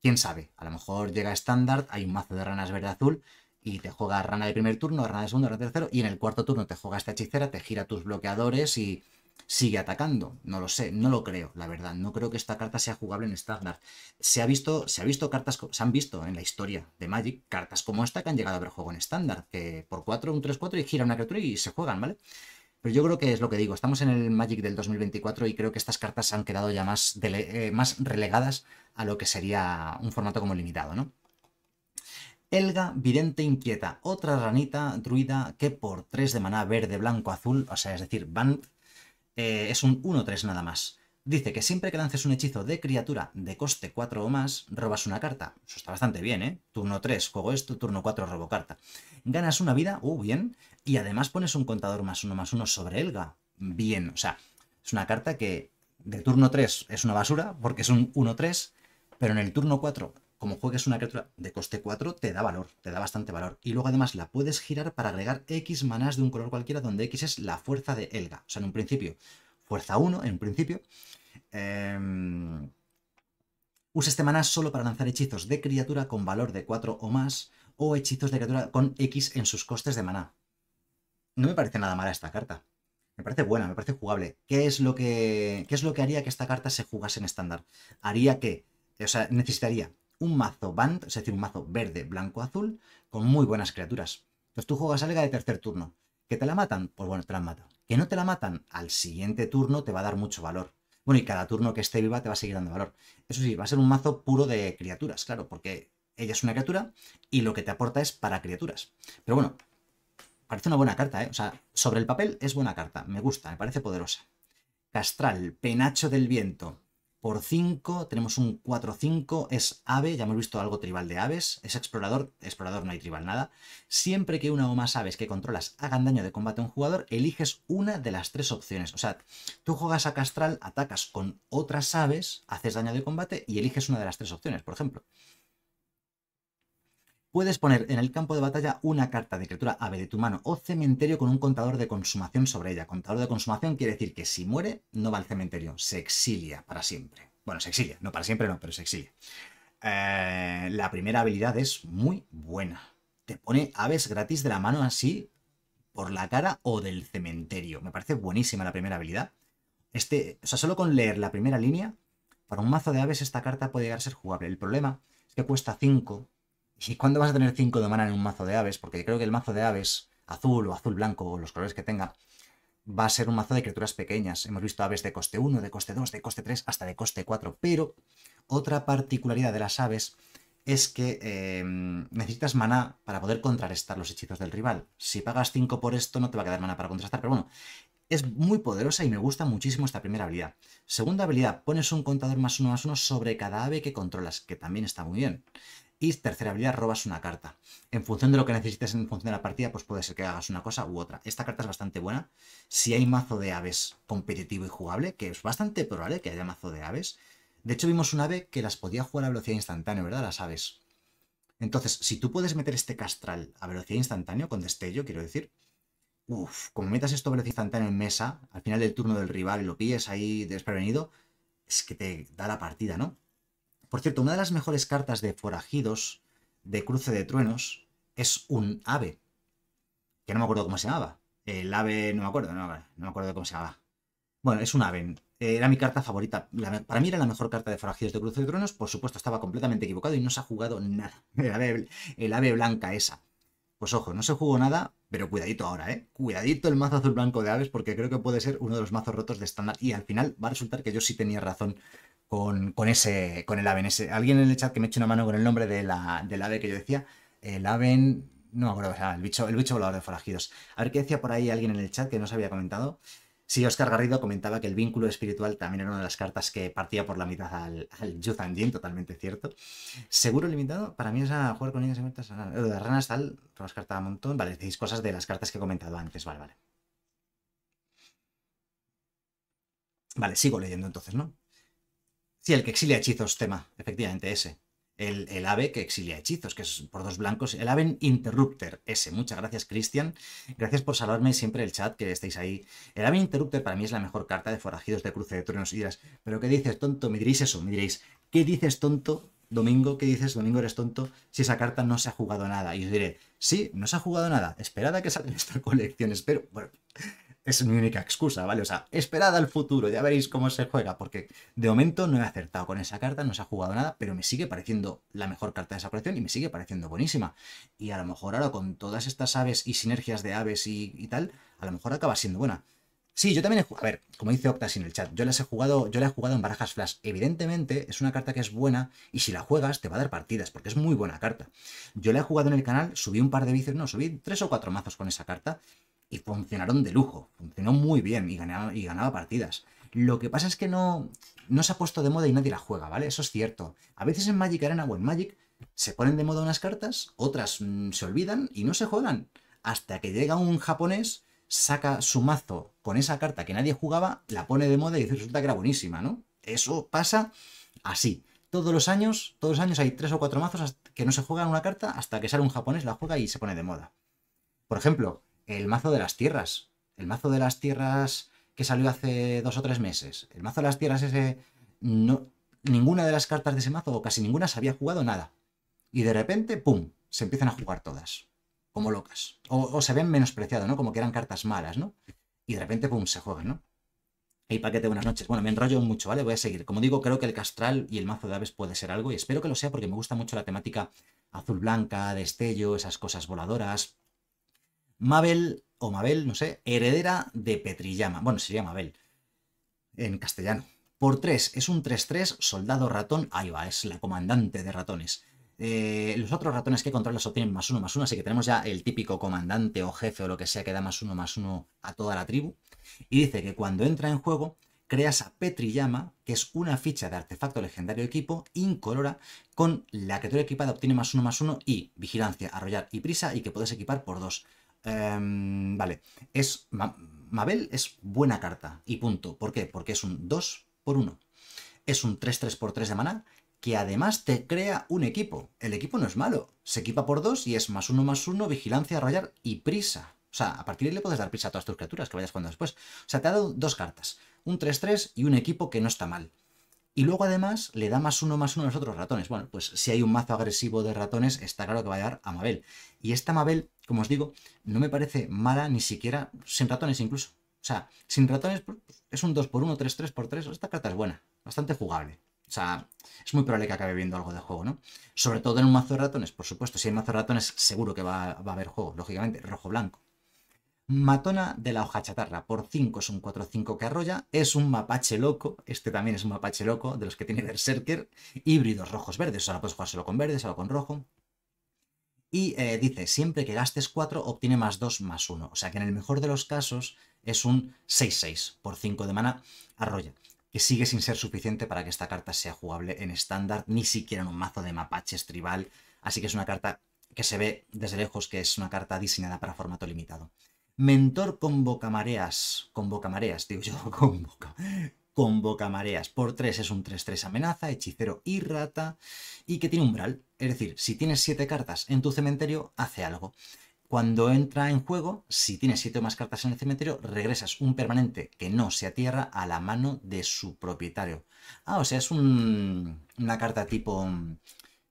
Quién sabe, a lo mejor llega estándar, hay un mazo de ranas verde-azul y te juega rana de primer turno, rana de segundo, rana de tercero, y en el cuarto turno te juega esta hechicera, te gira tus bloqueadores y sigue atacando. No lo sé, no lo creo, la verdad. No creo que esta carta sea jugable en estándar. Se ha visto, se ha visto cartas, se han visto en la historia de Magic cartas como esta que han llegado a ver juego en estándar, que por 4, un 3-4 y gira una criatura y se juegan, ¿vale? Pero yo creo que es lo que digo, estamos en el Magic del 2024 y creo que estas cartas han quedado ya más, eh, más relegadas a lo que sería un formato como limitado, ¿no? Elga, Vidente Inquieta, otra ranita druida que por 3 de maná verde, blanco, azul, o sea, es decir, van eh, es un 1-3 nada más. Dice que siempre que lances un hechizo de criatura de coste 4 o más, robas una carta. Eso está bastante bien, ¿eh? Turno 3, juego esto, turno 4, robo carta. Ganas una vida, uh, bien, y además pones un contador más 1 más uno sobre Elga. Bien, o sea, es una carta que de turno 3 es una basura, porque es un 1-3, pero en el turno 4 como juegues una criatura de coste 4, te da valor, te da bastante valor. Y luego además la puedes girar para agregar X manás de un color cualquiera, donde X es la fuerza de Elga. O sea, en un principio, fuerza 1, en principio. Eh, usa este maná solo para lanzar hechizos de criatura con valor de 4 o más, o hechizos de criatura con X en sus costes de maná. No me parece nada mala esta carta. Me parece buena, me parece jugable. ¿Qué es lo que, qué es lo que haría que esta carta se jugase en estándar? Haría que, o sea, necesitaría un mazo band, es decir, un mazo verde, blanco, azul, con muy buenas criaturas. Entonces tú juegas algo de tercer turno. ¿Que te la matan? Pues bueno, te la matan. ¿Que no te la matan? Al siguiente turno te va a dar mucho valor. Bueno, y cada turno que esté viva te va a seguir dando valor. Eso sí, va a ser un mazo puro de criaturas, claro, porque ella es una criatura y lo que te aporta es para criaturas. Pero bueno, parece una buena carta, ¿eh? O sea, sobre el papel es buena carta, me gusta, me parece poderosa. Castral, penacho del viento por 5, tenemos un 4-5, es ave, ya hemos visto algo tribal de aves, es explorador, explorador no hay tribal nada. Siempre que una o más aves que controlas hagan daño de combate a un jugador, eliges una de las tres opciones. O sea, tú juegas a Castral, atacas con otras aves, haces daño de combate y eliges una de las tres opciones, por ejemplo. Puedes poner en el campo de batalla una carta de criatura ave de tu mano o cementerio con un contador de consumación sobre ella. Contador de consumación quiere decir que si muere, no va al cementerio, se exilia para siempre. Bueno, se exilia, no para siempre no, pero se exilia. Eh, la primera habilidad es muy buena. Te pone aves gratis de la mano así por la cara o del cementerio. Me parece buenísima la primera habilidad. Este, o sea, solo con leer la primera línea, para un mazo de aves esta carta puede llegar a ser jugable. El problema es que cuesta 5 ¿Y cuándo vas a tener 5 de mana en un mazo de aves? Porque yo creo que el mazo de aves, azul o azul blanco, o los colores que tenga, va a ser un mazo de criaturas pequeñas. Hemos visto aves de coste 1, de coste 2, de coste 3, hasta de coste 4. Pero otra particularidad de las aves es que em, necesitas maná para poder contrarrestar los hechizos del rival. Si pagas 5 por esto, no te va a quedar maná para contrarrestar. Pero bueno, es muy poderosa y me gusta muchísimo esta primera habilidad. Segunda habilidad, pones un contador más uno más uno sobre cada ave que controlas, que también está muy bien. Y tercera habilidad, robas una carta. En función de lo que necesites, en función de la partida, pues puede ser que hagas una cosa u otra. Esta carta es bastante buena. Si hay mazo de aves competitivo y jugable, que es bastante probable que haya mazo de aves. De hecho, vimos un ave que las podía jugar a velocidad instantánea, ¿verdad? Las aves. Entonces, si tú puedes meter este castral a velocidad instantánea, con destello, quiero decir, uff, como metas esto a velocidad instantánea en mesa, al final del turno del rival y lo pilles ahí desprevenido, es que te da la partida, ¿no? Por cierto, una de las mejores cartas de forajidos de cruce de truenos es un ave, que no me acuerdo cómo se llamaba. El ave, no me acuerdo, no, me acuerdo cómo se llamaba. Bueno, es un ave. Era mi carta favorita. para mí era la mejor carta de forajidos de cruce de truenos. Por supuesto, estaba completamente equivocado y no se ha jugado nada. el ave blanca esa. Pues ojo, no se jugó nada pero cuidadito ahora, ¿eh? Cuidadito el mazo azul blanco de aves porque creo que puede ser uno de los mazos rotos de estándar. Y al final va a resultar que yo sí tenía razón con, con ese, con el Aven. alguien en el chat que me eche una mano con el nombre de la, del ave que yo decía. El Aven... No me acuerdo, o sea, el bicho, el bicho volador de forajidos. A ver qué decía por ahí alguien en el chat que no se había comentado. Sí, Oscar Garrido comentaba que el vínculo espiritual también era una de las cartas que partía por la mitad al, al totalmente cierto. Seguro limitado, para mí es a jugar con y muertas. Las eh, ranas tal, tomas cartas a montón. Vale, decís cosas de las cartas que he comentado antes, vale, vale. Vale, sigo leyendo entonces, ¿no? Sí, el que exilia hechizos, tema, efectivamente, ese el, ave que exilia hechizos, que es por dos blancos, el ave interrupter, ese. Muchas gracias, Cristian. Gracias por salvarme siempre el chat, que estéis ahí. El ave interrupter para mí es la mejor carta de forajidos de cruce de truenos y dirás, pero ¿qué dices, tonto? Me diréis eso, me diréis, ¿qué dices, tonto? Domingo, ¿qué dices? Domingo eres tonto si esa carta no se ha jugado nada. Y os diré, sí, no se ha jugado nada. Esperad que salga esta colección, espero. Bueno, es mi única excusa, ¿vale? O sea, esperad al futuro, ya veréis cómo se juega, porque de momento no he acertado con esa carta, no se ha jugado nada, pero me sigue pareciendo la mejor carta de esa colección y me sigue pareciendo buenísima. Y a lo mejor ahora con todas estas aves y sinergias de aves y, tal, a lo mejor acaba siendo buena. Sí, yo también he jugado. A ver, como dice Octas en el chat, yo las he jugado, yo la he jugado en barajas flash. Evidentemente, es una carta que es buena y si la juegas te va a dar partidas, porque es muy buena carta. Yo la he jugado en el canal, subí un par de veces... no, subí tres o cuatro mazos con esa carta y funcionaron de lujo, funcionó muy bien y ganaba, y ganaba partidas. Lo que pasa es que no, no se ha puesto de moda y nadie la juega, ¿vale? Eso es cierto. A veces en Magic Arena o en Magic se ponen de moda unas cartas, otras mm, se olvidan y no se juegan. Hasta que llega un japonés, saca su mazo con esa carta que nadie jugaba, la pone de moda y resulta que era buenísima, ¿no? Eso pasa así. Todos los años, todos los años hay tres o cuatro mazos que no se juegan una carta hasta que sale un japonés, la juega y se pone de moda. Por ejemplo, el mazo de las tierras. El mazo de las tierras que salió hace dos o tres meses. El mazo de las tierras ese... No, ninguna de las cartas de ese mazo, o casi ninguna, se había jugado nada. Y de repente, ¡pum!, se empiezan a jugar todas. Como locas. O, se ven menospreciado, ¿no? Como que eran cartas malas, ¿no? Y de repente, ¡pum!, se juegan, ¿no? Hey, paquete, buenas noches. Bueno, me enrollo mucho, ¿vale? Voy a seguir. Como digo, creo que el castral y el mazo de aves puede ser algo, y espero que lo sea porque me gusta mucho la temática azul-blanca, destello, esas cosas voladoras, Mabel, o Mabel, no sé, heredera de Petrillama. Bueno, sería Mabel, en castellano. Por 3, es un 3-3, soldado ratón, ahí va, es la comandante de ratones. Eh, los otros ratones que controlas obtienen más uno, más uno, así que tenemos ya el típico comandante o jefe o lo que sea que da más uno, más uno a toda la tribu. Y dice que cuando entra en juego, creas a Petriyama, que es una ficha de artefacto legendario equipo, incolora, con la que criatura equipada obtiene más uno, más uno y vigilancia, arrollar y prisa, y que puedes equipar por dos. Em, vale, es Mabel es buena carta y punto. ¿Por qué? Porque es un 2 por 1. Es un 3-3 por 3 de maná que además te crea un equipo. El equipo no es malo. Se equipa por 2 y es más 1 más 1, vigilancia, rayar y prisa. O sea, a partir de ahí le puedes dar prisa a todas tus criaturas que vayas cuando después. O sea, te ha dado dos cartas. Un 3-3 y un equipo que no está mal. Y luego además le da más uno más uno a los otros ratones. Bueno, pues si hay un mazo agresivo de ratones, está claro que va a llegar a Mabel. Y esta Mabel, como os digo, no me parece mala ni siquiera sin ratones incluso. O sea, sin ratones pues, es un 2x1, 3, 3x3. Esta carta es buena, bastante jugable. O sea, es muy probable que acabe viendo algo de juego, ¿no? Sobre todo en un mazo de ratones, por supuesto. Si hay mazo de ratones, seguro que va a haber juego, lógicamente, rojo-blanco. Matona de la hoja chatarra, por 5 es un 4-5 que arrolla, es un mapache loco, este también es un mapache loco, de los que tiene Berserker, híbridos rojos verdes, ahora puedes jugárselo con verdes solo con rojo. Y eh, dice, siempre que gastes 4 obtiene más 2 más 1, o sea que en el mejor de los casos es un 6-6 por 5 de mana arrolla, que sigue sin ser suficiente para que esta carta sea jugable en estándar, ni siquiera en un mazo de mapaches tribal, así que es una carta que se ve desde lejos que es una carta diseñada para formato limitado. Mentor con mareas, Con mareas, digo yo, con boca. Con Por 3 es un 3-3 amenaza, hechicero y rata. Y que tiene umbral. Es decir, si tienes 7 cartas en tu cementerio, hace algo. Cuando entra en juego, si tienes 7 o más cartas en el cementerio, regresas un permanente que no se atierra a la mano de su propietario. Ah, o sea, es una carta tipo mm,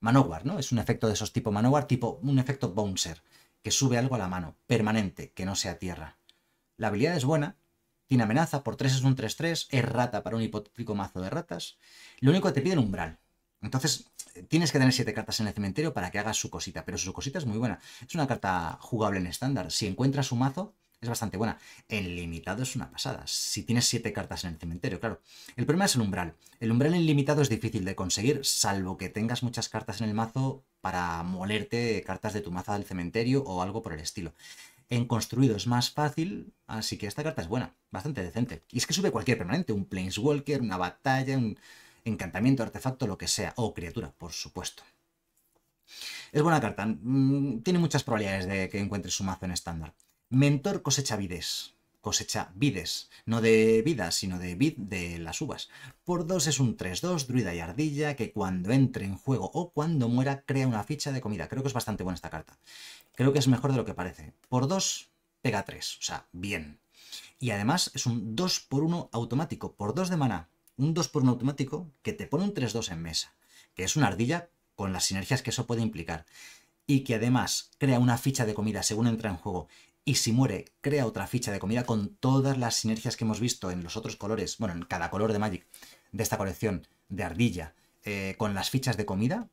Manowar, ¿no? Es un efecto de esos tipo Manowar, tipo un efecto Bouncer que sube algo a la mano, permanente, que no sea tierra. La habilidad es buena, tiene amenaza, por 3 es un 3-3, es rata para un hipotético mazo de ratas. Lo único que te pide el umbral. Entonces, tienes que tener 7 cartas en el cementerio para que hagas su cosita, pero su cosita es muy buena. Es una carta jugable en estándar. Si encuentras su mazo, es bastante buena. En limitado es una pasada. Si tienes 7 cartas en el cementerio, claro. El problema es el umbral. El umbral en limitado es difícil de conseguir, salvo que tengas muchas cartas en el mazo para molerte cartas de tu maza del cementerio o algo por el estilo. En construido es más fácil, así que esta carta es buena, bastante decente. Y es que sube cualquier permanente, un Planeswalker, una batalla, un encantamiento, artefacto, lo que sea, o criatura, por supuesto. Es buena carta, mm, tiene muchas probabilidades de que encuentres su mazo en estándar. Mentor cosecha vides. Cosecha vides. No de vida sino de vid de las uvas. Por 2 es un 3-2, druida y ardilla, que cuando entre en juego o cuando muera, crea una ficha de comida. Creo que es bastante buena esta carta. Creo que es mejor de lo que parece. Por 2, pega 3. O sea, bien. Y además es un 2 por 1 automático. Por 2 de maná. Un 2 por 1 automático que te pone un 3-2 en mesa. Que es una ardilla con las sinergias que eso puede implicar y que además crea una ficha de comida según entra en juego y si muere, crea otra ficha de comida con todas las sinergias que hemos visto en los otros colores, bueno, en cada color de Magic de esta colección de ardilla, eh, con las fichas de comida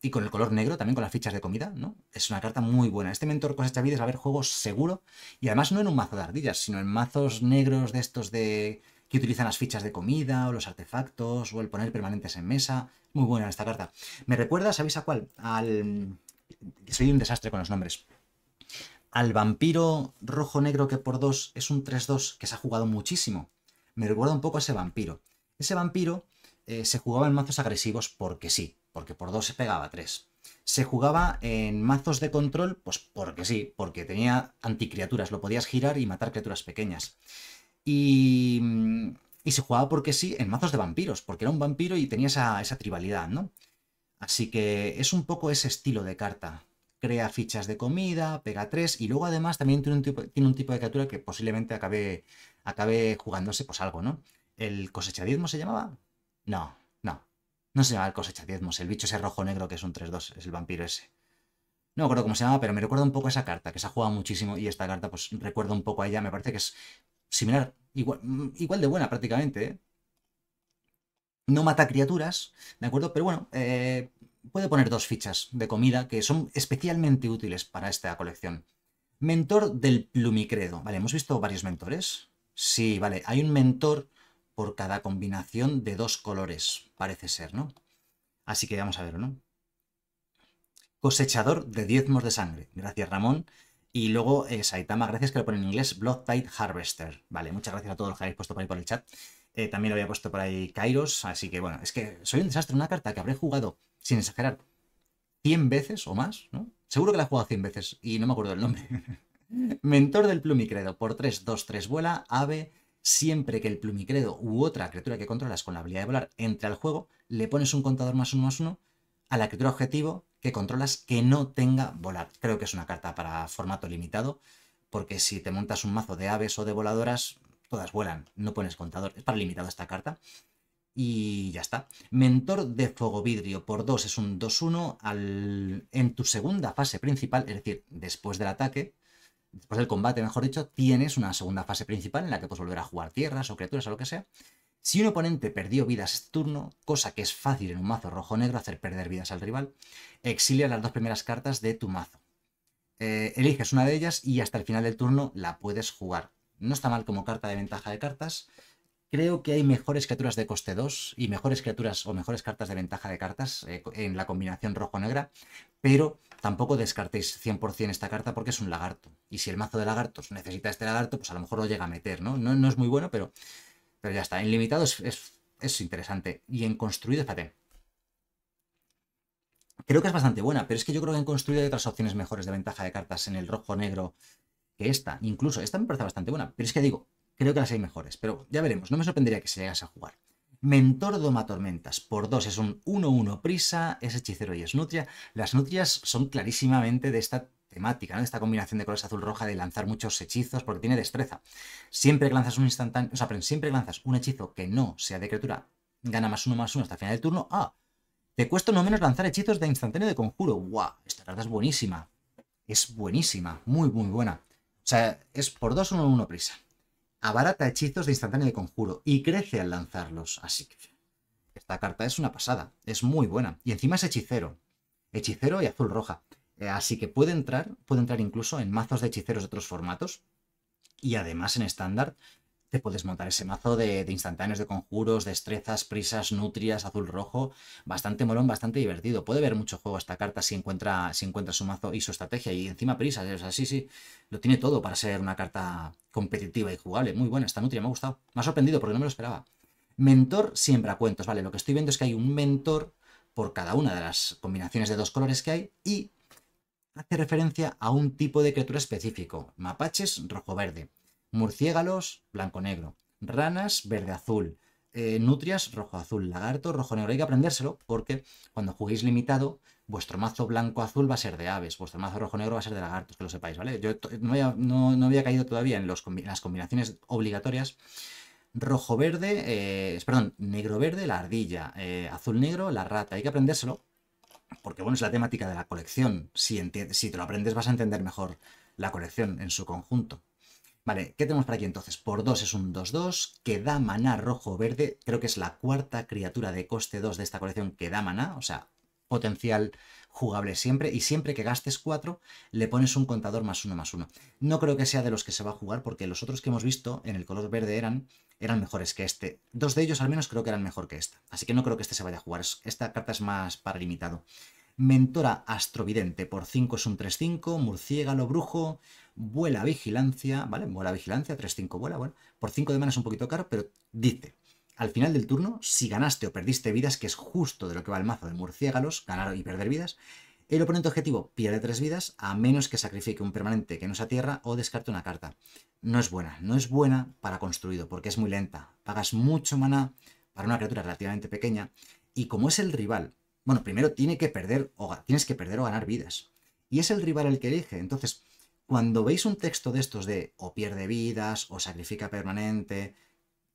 y con el color negro también con las fichas de comida, ¿no? Es una carta muy buena. Este Mentor cosas chavides va a haber juegos seguro y además no en un mazo de ardillas, sino en mazos negros de estos de que utilizan las fichas de comida o los artefactos o el poner permanentes en mesa. Muy buena esta carta. ¿Me recuerda, sabéis a cuál? Al... Soy un desastre con los nombres al vampiro rojo-negro que por 2 es un 3-2 que se ha jugado muchísimo. Me recuerda un poco a ese vampiro. Ese vampiro eh, se jugaba en mazos agresivos porque sí, porque por dos se pegaba tres. Se jugaba en mazos de control, pues porque sí, porque tenía anticriaturas, lo podías girar y matar criaturas pequeñas. Y, y se jugaba porque sí en mazos de vampiros, porque era un vampiro y tenía esa, esa tribalidad, ¿no? Así que es un poco ese estilo de carta crea fichas de comida, pega tres, y luego además también tiene un tipo, de criatura que posiblemente acabe, acabe jugándose pues algo, ¿no? ¿El cosechadismo se llamaba? No, no. No se llamaba el cosechadismo, el bicho ese rojo-negro que es un 3-2, es el vampiro ese. No me acuerdo cómo se llamaba, pero me recuerda un poco a esa carta, que se ha jugado muchísimo y esta carta pues recuerda un poco a ella, me parece que es similar, igual, igual de buena prácticamente, ¿eh? no mata criaturas, ¿de acuerdo? Pero bueno, eh, puede poner dos fichas de comida que son especialmente útiles para esta colección. Mentor del plumicredo. Vale, hemos visto varios mentores. Sí, vale, hay un mentor por cada combinación de dos colores, parece ser, ¿no? Así que vamos a verlo, ¿no? Cosechador de diezmos de sangre. Gracias, Ramón. Y luego eh, Saitama, gracias que lo pone en inglés, Blood Tide Harvester. Vale, muchas gracias a todos los que habéis puesto por ahí por el chat. Eh, también lo había puesto por ahí Kairos, así que bueno, es que soy un desastre, una carta que habré jugado sin exagerar, 100 veces o más, ¿no? Seguro que la he jugado 100 veces y no me acuerdo el nombre. Mentor del Plumicredo, por 3, 2, 3, vuela, ave. Siempre que el Plumicredo u otra criatura que controlas con la habilidad de volar entre al juego, le pones un contador más uno más uno a la criatura objetivo que controlas que no tenga volar. Creo que es una carta para formato limitado, porque si te montas un mazo de aves o de voladoras, todas vuelan, no pones contador. Es para limitado esta carta. Y ya está. Mentor de Fuego Vidrio por 2 es un 2-1 al... en tu segunda fase principal, es decir, después del ataque, después del combate, mejor dicho, tienes una segunda fase principal en la que puedes volver a jugar tierras o criaturas o lo que sea. Si un oponente perdió vidas este turno, cosa que es fácil en un mazo rojo-negro hacer perder vidas al rival, exilia las dos primeras cartas de tu mazo. Eh, eliges una de ellas y hasta el final del turno la puedes jugar. No está mal como carta de ventaja de cartas, Creo que hay mejores criaturas de coste 2 y mejores criaturas o mejores cartas de ventaja de cartas eh, en la combinación rojo-negra, pero tampoco descartéis 100% esta carta porque es un lagarto. Y si el mazo de lagartos necesita este lagarto, pues a lo mejor lo llega a meter, ¿no? No, es muy bueno, pero, pero ya está. En limitado es, interesante. Y en construido, espérate, creo que es bastante buena, pero es que yo creo que en construido hay otras opciones mejores de ventaja de cartas en el rojo negro que esta. Incluso esta me parece bastante buena, pero es que digo, Creo que las hay mejores, pero ya veremos. No me sorprendería que se llegase a jugar. Mentor Doma Tormentas. Por dos es un 1-1 prisa, es hechicero y es nutria. Las nutrias son clarísimamente de esta temática, De esta combinación de colores azul-roja de lanzar muchos hechizos porque tiene destreza. Siempre que lanzas un instantáneo, o sea, siempre que lanzas un hechizo que no sea de criatura, gana más uno más uno hasta el final del turno. Ah, te cuesta no menos lanzar hechizos de instantáneo de conjuro. ¡Guau! Esta carta es buenísima. Es buenísima, muy, muy buena. O sea, es por dos 1 1 prisa abarata hechizos de instantáneo de conjuro y crece al lanzarlos. Así que esta carta es una pasada, es muy buena. Y encima es hechicero. Hechicero y azul roja. Eh, así que puede entrar, puede entrar incluso en mazos de hechiceros de otros formatos. Y además en estándar te puedes montar ese mazo de, instantáneos, de conjuros, destrezas, prisas, nutrias, azul rojo. Bastante molón, bastante divertido. Puede ver mucho juego esta carta si encuentra, si encuentra su mazo y su estrategia. Y encima prisas, o sea, sí, sí, lo tiene todo para ser una carta competitiva y jugable. Muy buena, esta nutria, me ha gustado. Me ha sorprendido porque no me lo esperaba. Mentor siembra cuentos, vale. Lo que estoy viendo es que hay un mentor por cada una de las combinaciones de dos colores que hay y hace referencia a un tipo de criatura específico. Mapaches rojo-verde murciégalos, blanco-negro, ranas verde-azul, eh, nutrias rojo-azul, lagarto rojo-negro. Hay que aprendérselo porque cuando juguéis limitado, vuestro mazo blanco-azul va a ser de aves, vuestro mazo rojo-negro va a ser de lagartos, que lo sepáis, ¿vale? Yo no había, caído todavía en, las combinaciones obligatorias, rojo-verde, eh, perdón, negro-verde, la ardilla, eh, azul-negro, la rata. Hay que aprendérselo, porque bueno, es la temática de la colección. Si, si te lo aprendes vas a entender mejor la colección en su conjunto. Vale, ¿qué tenemos para aquí entonces? Por 2 es un 2-2, que da maná rojo-verde, creo que es la cuarta criatura de coste 2 de esta colección que da maná, o sea, potencial jugable siempre, y siempre que gastes 4 le pones un contador más 1 más 1. No creo que sea de los que se va a jugar, porque los otros que hemos visto en el color verde eran, eran mejores que este. Dos de ellos al menos creo que eran mejor que esta, así que no creo que este se vaya a jugar, esta carta es más para limitado. Mentora Astrovidente por 5 es un 3-5, Murciégalo Brujo, Vuela Vigilancia, ¿vale? Vuela Vigilancia, 3-5 vuela, bueno, por 5 de mana es un poquito caro, pero dice, al final del turno, si ganaste o perdiste vidas, que es justo de lo que va el mazo de Murciégalos, ganar y perder vidas, el oponente objetivo pierde 3 vidas a menos que sacrifique un permanente que no sea tierra o descarte una carta. No es buena, no es buena para construido, porque es muy lenta, pagas mucho maná para una criatura relativamente pequeña, y como es el rival bueno, primero tiene que perder o, tienes que perder o ganar vidas. Y es el rival el que elige. Entonces, cuando veis un texto de estos de o pierde vidas, o sacrifica permanente,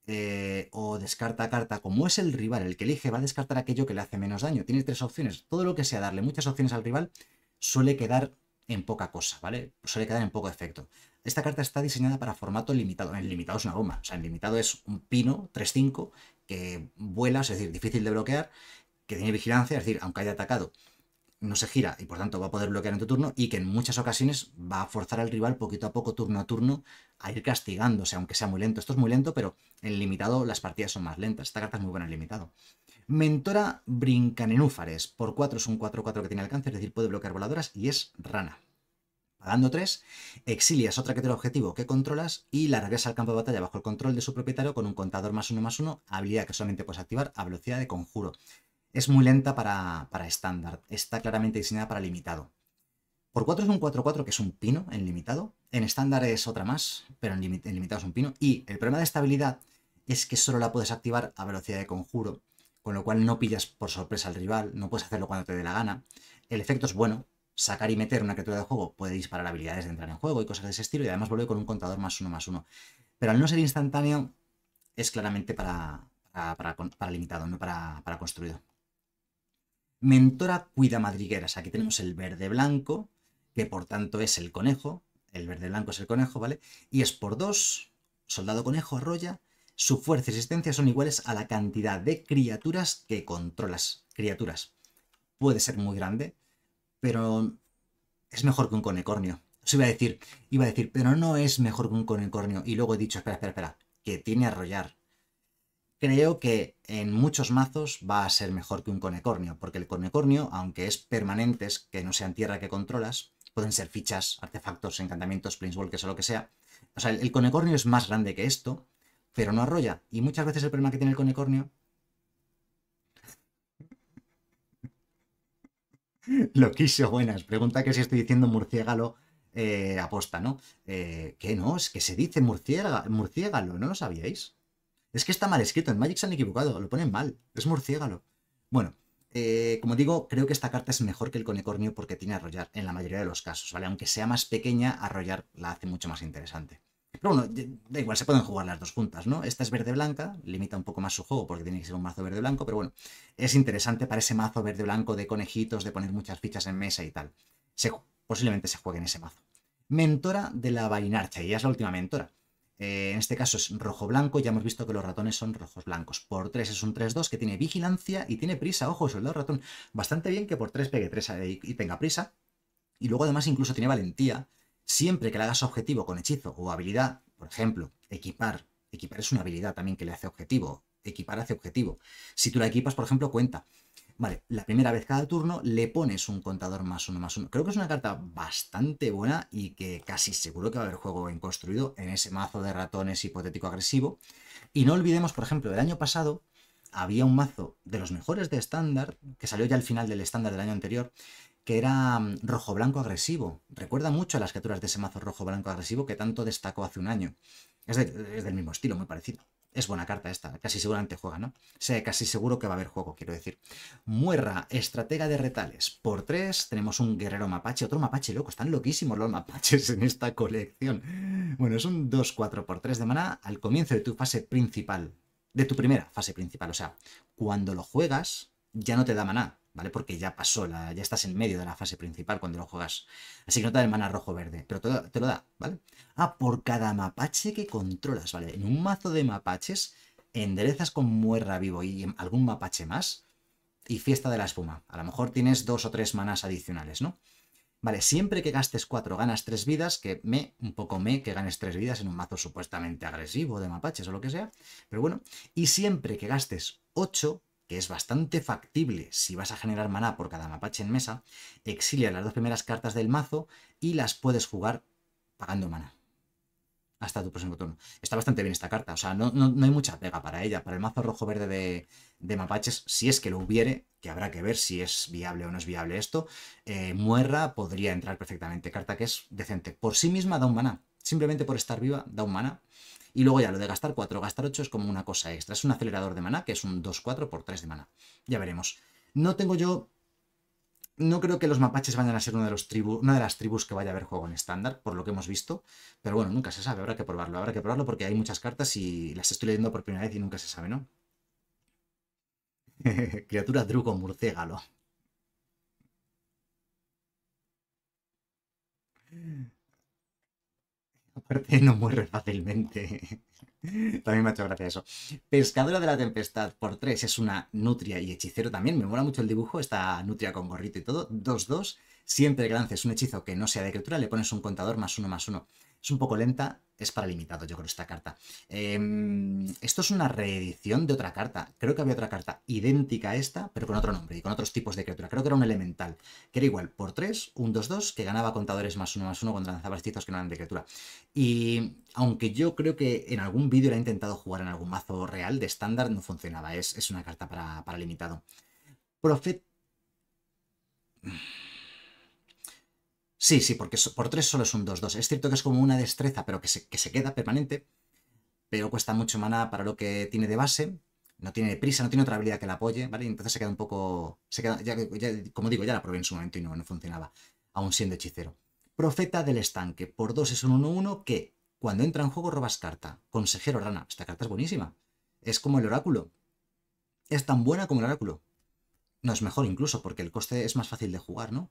eh, o descarta carta, como es el rival el que elige, va a descartar aquello que le hace menos daño. Tiene tres opciones. Todo lo que sea darle muchas opciones al rival suele quedar en poca cosa, ¿vale? Suele quedar en poco efecto. Esta carta está diseñada para formato limitado. En limitado es una goma. O sea, el limitado es un pino 3-5 que vuela, es decir, difícil de bloquear, que tiene vigilancia, es decir, aunque haya atacado, no se gira y por tanto va a poder bloquear en tu turno y que en muchas ocasiones va a forzar al rival poquito a poco, turno a turno, a ir castigándose, aunque sea muy lento. Esto es muy lento, pero en limitado las partidas son más lentas. Esta carta es muy buena en limitado. Mentora Brincanenúfares. Por 4 es un 4-4 que tiene alcance, es decir, puede bloquear voladoras y es rana. Pagando 3, exilias otra que tiene objetivo que controlas y la regresa al campo de batalla bajo el control de su propietario con un contador más 1 más 1, habilidad que solamente puedes activar a velocidad de conjuro. Es muy lenta para, estándar, está claramente diseñada para limitado. Por 4 es un 4-4, que es un pino en limitado. En estándar es otra más, pero en, limitado es un pino. Y el problema de estabilidad es que solo la puedes activar a velocidad de conjuro, con lo cual no pillas por sorpresa al rival, no puedes hacerlo cuando te dé la gana. El efecto es bueno, sacar y meter una criatura de juego puede disparar habilidades de entrar en juego y cosas de ese estilo, y además vuelve con un contador más uno más uno. Pero al no ser instantáneo, es claramente para, para limitado, no para construido. Mentora cuida madrigueras. Aquí mm. tenemos el verde blanco, que por tanto es el conejo. El verde blanco es el conejo, ¿vale? Y es por dos. soldado conejo arrolla. Su fuerza y resistencia son iguales a la cantidad de criaturas que controlas. Criaturas. Puede ser muy grande, pero es mejor que un conecornio. Os iba a decir, iba a decir, pero no es mejor que un conecornio. Y luego he dicho, espera, espera, espera, que tiene arrollar creo que en muchos mazos va a ser mejor que un conecornio, porque el conecornio, aunque es permanentes, que no sean tierra que controlas, pueden ser fichas, artefactos, encantamientos, planeswalkers o lo que sea. O sea, el conecornio es más grande que esto, pero no arrolla. Y muchas veces el problema que tiene el conecornio... lo quiso, buenas. Pregunta que si estoy diciendo murciégalo eh, aposta, ¿no? Eh, que no, es que se dice murciégalo, ¿no lo sabíais? Es que está mal escrito, en Magic se han equivocado, lo ponen mal, es murciégalo. Bueno, eh, como digo, creo que esta carta es mejor que el Conecornio porque tiene arrollar en la mayoría de los casos, ¿vale? Aunque sea más pequeña, arrollar la hace mucho más interesante. Pero bueno, da igual, se pueden jugar las dos juntas, ¿no? Esta es verde-blanca, limita un poco más su juego porque tiene que ser un mazo verde-blanco, pero bueno, es interesante para ese mazo verde-blanco de conejitos, de poner muchas fichas en mesa y tal. posiblemente se juegue en ese mazo. Mentora de la Vainarcha, y ya es la última mentora. Eh, en este caso es rojo-blanco, ya hemos visto que los ratones son rojos-blancos. Por 3 es un 3-2 que tiene vigilancia y tiene prisa. Ojo, soldado ratón. Bastante bien que por 3 pegue 3 eh, y, y tenga prisa. Y luego además incluso tiene valentía. Siempre que le hagas objetivo con hechizo o habilidad, por ejemplo, equipar. Equipar es una habilidad también que le hace objetivo. Equipar hace objetivo. Si tú la equipas, por ejemplo, cuenta. Vale, la primera vez cada turno le pones un contador más uno más uno. Creo que es una carta bastante buena y que casi seguro que va a haber juego en construido en ese mazo de ratones hipotético agresivo. Y no olvidemos, por ejemplo, el año pasado había un mazo de los mejores de estándar, que salió ya al final del estándar del año anterior, que era mm, rojo-blanco agresivo. Recuerda mucho a las criaturas de ese mazo rojo-blanco agresivo que tanto destacó hace un año. Es, es del mismo estilo, muy parecido. Es buena carta esta, casi seguramente juega, ¿no? O sea, casi seguro que va a haber juego, quiero decir. Muerra, estratega de retales. Por 3 tenemos un guerrero mapache, otro mapache loco. Están loquísimos los mapaches en esta colección. Bueno, es un 2-4 por 3 de maná al comienzo de tu fase principal. De tu primera fase principal. O sea, cuando lo juegas, ya no te da maná. ¿vale? Porque ya pasó, la, ya estás en medio de la fase principal cuando lo juegas. Así que no te da el mana rojo-verde, pero te lo, da, ¿vale? Ah, por cada mapache que controlas, ¿vale? En un mazo de mapaches enderezas con muerra vivo y algún mapache más y fiesta de la espuma. A lo mejor tienes dos o tres manas adicionales, ¿no? Vale, siempre que gastes cuatro ganas tres vidas, que me, un poco me, que ganes tres vidas en un mazo supuestamente agresivo de mapaches o lo que sea, pero bueno, y siempre que gastes ocho, que es bastante factible si vas a generar maná por cada mapache en mesa, exilia las dos primeras cartas del mazo y las puedes jugar pagando maná. Hasta tu próximo turno. Está bastante bien esta carta, o sea, no, hay mucha pega para ella. Para el mazo rojo-verde de, mapaches, si es que lo hubiere, que habrá que ver si es viable o no es viable esto, eh, Muerra podría entrar perfectamente. Carta que es decente. Por sí misma da un maná. Simplemente por estar viva da un maná. Y luego ya lo de gastar 4 gastar 8 es como una cosa extra. Es un acelerador de mana, que es un 2-4 por 3 de mana. Ya veremos. No tengo yo... No creo que los mapaches vayan a ser una de, una de las tribus que vaya a haber juego en estándar, por lo que hemos visto. Pero bueno, nunca se sabe, habrá que probarlo. Habrá que probarlo porque hay muchas cartas y las estoy leyendo por primera vez y nunca se sabe, ¿no? Criatura drugo murcégalo no muere fácilmente. también me ha hecho gracia eso. Pescadora de la Tempestad por 3 es una nutria y hechicero también. Me mola mucho el dibujo, esta nutria con gorrito y todo. 2-2. Siempre que lances un hechizo que no sea de criatura, le pones un contador más uno más uno. Es un poco lenta, es para limitado, yo creo, esta carta. Em, mm. esto es una reedición de otra carta. Creo que había otra carta idéntica a esta, pero con otro nombre y con otros tipos de criatura. Creo que era un elemental, que era igual por 3, un 2-2, que ganaba contadores más uno más uno cuando lanzaba hechizos que no eran de criatura. Y aunque yo creo que en algún vídeo la he intentado jugar en algún mazo real de estándar, no funcionaba. Es, es una carta para, para limitado. Profet... Sí, sí, porque por 3 solo es un 2-2. Es cierto que es como una destreza, pero que se, queda permanente. Pero cuesta mucho mana para lo que tiene de base. No tiene prisa, no tiene otra habilidad que la apoye, ¿vale? Entonces se queda un poco. Se queda, ya, como digo, ya la probé en su momento y no, no funcionaba, aún siendo hechicero. Profeta del estanque. Por 2 es un 1-1 que cuando entra en juego robas carta. Consejero rana. Esta carta es buenísima. Es como el oráculo. Es tan buena como el oráculo. No, es mejor incluso, porque el coste es más fácil de jugar, ¿no?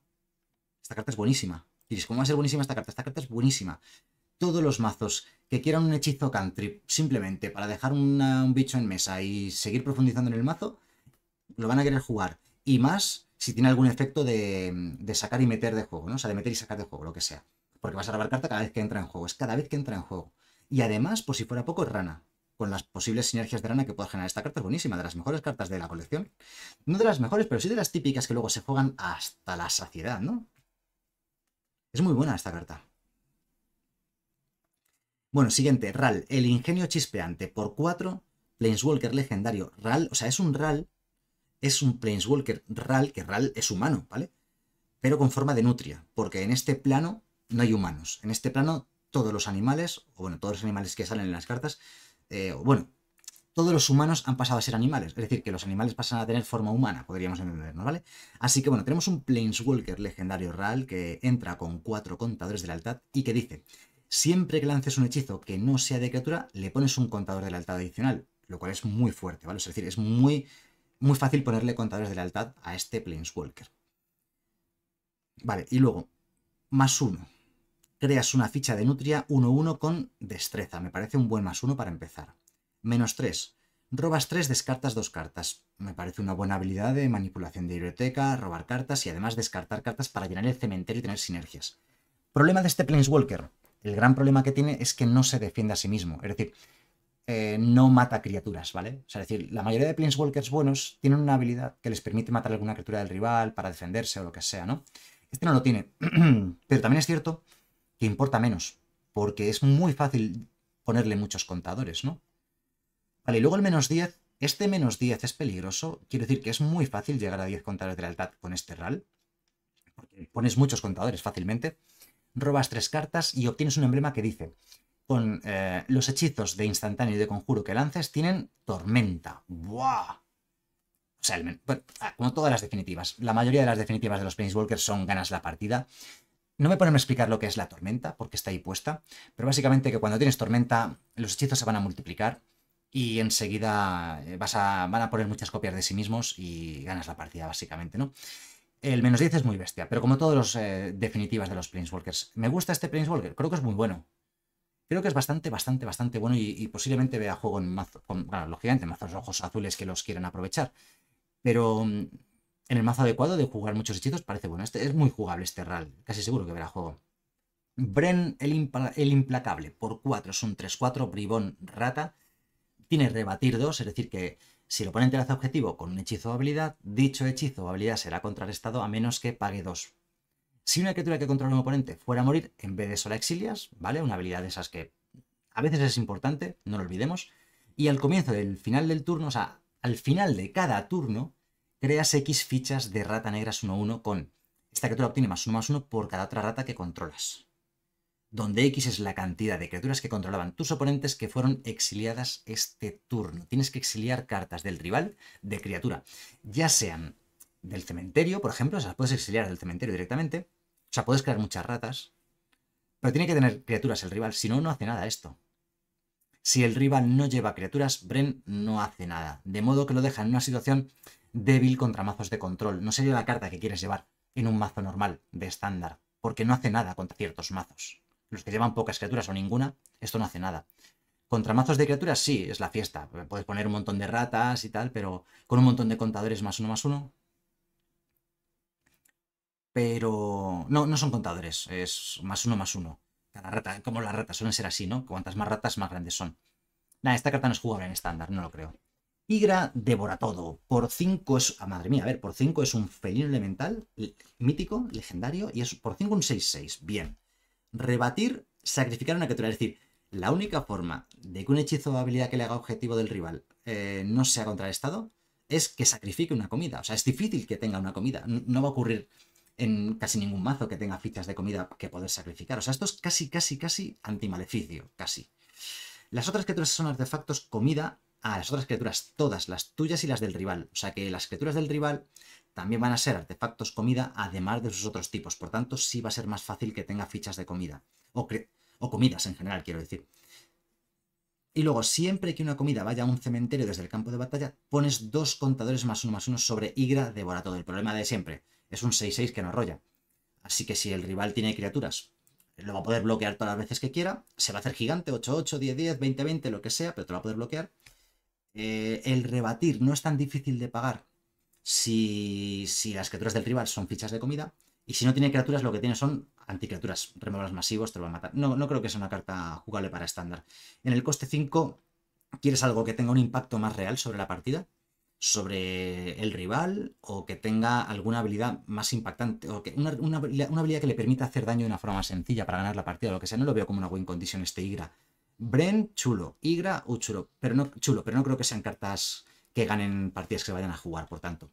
Esta carta es buenísima. y dices, ¿cómo va a ser buenísima esta carta? Esta carta es buenísima. Todos los mazos que quieran un hechizo country simplemente para dejar un bicho en mesa y seguir profundizando en el mazo, lo van a querer jugar. Y más si tiene algún efecto de, sacar y meter de juego, ¿no? O sea, de meter y sacar de juego, lo que sea. Porque vas a robar carta cada vez que entra en juego. Es cada vez que entra en juego. Y además, por si fuera poco, rana con las posibles sinergias de rana que pueda generar esta carta es buenísima, de las mejores cartas de la colección. No de las mejores, pero sí de las típicas que luego se juegan hasta la saciedad, ¿no? Es muy buena esta carta. Bueno, siguiente, RAL, el ingenio chispeante. Por 4, Planeswalker legendario RAL. O sea, es un RAL, es un Planeswalker RAL, que RAL es humano, ¿vale? Pero con forma de nutria, porque en este plano no hay humanos. En este plano todos los animales, o bueno, todos los animales que salen en las cartas, eh, O bueno, todos los humanos han pasado a ser animales. Es decir, que los animales pasan a tener forma humana, podríamos entendernos, ¿vale? Así que bueno, tenemos un Planeswalker legendario real que entra con cuatro contadores de lealtad y que dice, siempre que lances un hechizo que no sea de criatura, le pones un contador de lealtad adicional, lo cual es muy fuerte, ¿vale? Es decir, es muy, muy fácil ponerle contadores de lealtad a este Planeswalker. Vale, y luego, más uno. Creas una ficha de Nutria 1-1 con destreza. Me parece un buen más uno para empezar. Menos 3. Robas 3, descartas 2 cartas. Me parece una buena habilidad de manipulación de biblioteca, robar cartas y además descartar cartas para llenar el cementerio y tener sinergias. Problema de este Planeswalker. El gran problema que tiene es que no se defiende a sí mismo. Es decir, eh, no mata criaturas, ¿vale? O sea, es decir, la mayoría de Planeswalkers buenos tienen una habilidad que les permite matar alguna criatura del rival para defenderse o lo que sea, ¿no? Este no lo tiene. Pero también es cierto que importa menos, porque es muy fácil ponerle muchos contadores, ¿no? Vale, y luego el menos 10. Este menos 10 es peligroso. Quiero decir que es muy fácil llegar a 10 contadores de lealtad con este RAL. Porque pones muchos contadores fácilmente. Robas tres cartas y obtienes un emblema que dice con eh, los hechizos de instantáneo y de conjuro que lances tienen tormenta. ¡Buah! O sea, ah, como todas las definitivas. La mayoría de las definitivas de los Planeswalkers son ganas la partida. No me ponen a explicar lo que es la tormenta, porque está ahí puesta, pero básicamente que cuando tienes tormenta, los hechizos se van a multiplicar y enseguida eh, vas a, van a poner muchas copias de sí mismos y ganas la partida, básicamente, ¿no? El menos 10 es muy bestia, pero como todos los eh, definitivas de los Planeswalkers. Me gusta este Planeswalker, creo que es muy bueno. Creo que es bastante, bastante, bastante bueno y, posiblemente vea juego en mazo, con, bueno, lógicamente, mazos rojos azules que los quieran aprovechar. Pero mm, en el mazo adecuado de jugar muchos hechizos parece bueno. Este, es muy jugable este RAL, casi seguro que verá juego. Bren el, el implacable, por 4 es un 3-4, bribón rata tiene rebatir 2, es decir, que si el oponente le objetivo con un hechizo o habilidad, dicho hechizo o habilidad será contrarrestado a menos que pague 2. Si una criatura que controla un oponente fuera a morir, en vez de sola exilias, ¿vale? Una habilidad de esas que a veces es importante, no lo olvidemos. Y al comienzo del final del turno, o sea, al final de cada turno, creas X fichas de rata negras 1-1 con esta criatura obtiene más 1 1 por cada otra rata que controlas donde X es la cantidad de criaturas que controlaban tus oponentes que fueron exiliadas este turno. Tienes que exiliar cartas del rival de criatura, ya sean del cementerio, por ejemplo, o sea, las puedes exiliar del cementerio directamente, o sea, puedes crear muchas ratas, pero tiene que tener criaturas el rival, si no, no hace nada esto. Si el rival no lleva criaturas, Bren no hace nada, de modo que lo deja en una situación débil contra mazos de control. No sería la carta que quieres llevar en un mazo normal de estándar, porque no hace nada contra ciertos mazos. Los que llevan pocas criaturas o ninguna, esto no hace nada. Contra mazos de criaturas sí, es la fiesta. Puedes poner un montón de ratas y tal, pero con un montón de contadores más uno más uno. Pero no, no son contadores, es más uno más uno. Cada rata, como las ratas suelen ser así, ¿no? Cuantas más ratas, más grandes son. Nada, esta carta no es jugable en estándar, no lo creo. Tigra devora todo. Por cinco es. Ah, madre mía, a ver, por cinco es un felino elemental, mítico, legendario, y es por cinco un 6-6. Bien rebatir, sacrificar una criatura. Es decir, la única forma de que un hechizo o habilidad que le haga objetivo del rival eh, no sea contrarrestado es que sacrifique una comida. O sea, es difícil que tenga una comida. No va a ocurrir en casi ningún mazo que tenga fichas de comida que poder sacrificar. O sea, esto es casi, casi, casi antimaleficio, casi. Las otras criaturas son artefactos comida a ah, las otras criaturas, todas, las tuyas y las del rival. O sea que las criaturas del rival también van a ser artefactos comida, además de sus otros tipos. Por tanto, sí va a ser más fácil que tenga fichas de comida. O, o comidas en general, quiero decir. Y luego, siempre que una comida vaya a un cementerio desde el campo de batalla, pones dos contadores más uno más uno sobre Igra devora todo. El problema de siempre es un 6-6 que no arrolla. Así que si el rival tiene criaturas, lo va a poder bloquear todas las veces que quiera. Se va a hacer gigante, 8-8, 10-10, 20-20, lo que sea, pero te lo va a poder bloquear. Eh, el rebatir no es tan difícil de pagar si, las criaturas del rival son fichas de comida, y si no tiene criaturas, lo que tiene son anticriaturas, remolas masivos, te lo va a matar. No, no creo que sea una carta jugable para estándar. En el coste 5, ¿quieres algo que tenga un impacto más real sobre la partida? sobre el rival o que tenga alguna habilidad más impactante o que una, una, habilidad que le permita hacer daño de una forma más sencilla para ganar la partida o lo que sea. No lo veo como una win condition este Igra. Bren, chulo. Igra, o uh, chulo. Pero no, chulo, pero no creo que sean cartas que ganen partidas que se vayan a jugar, por tanto.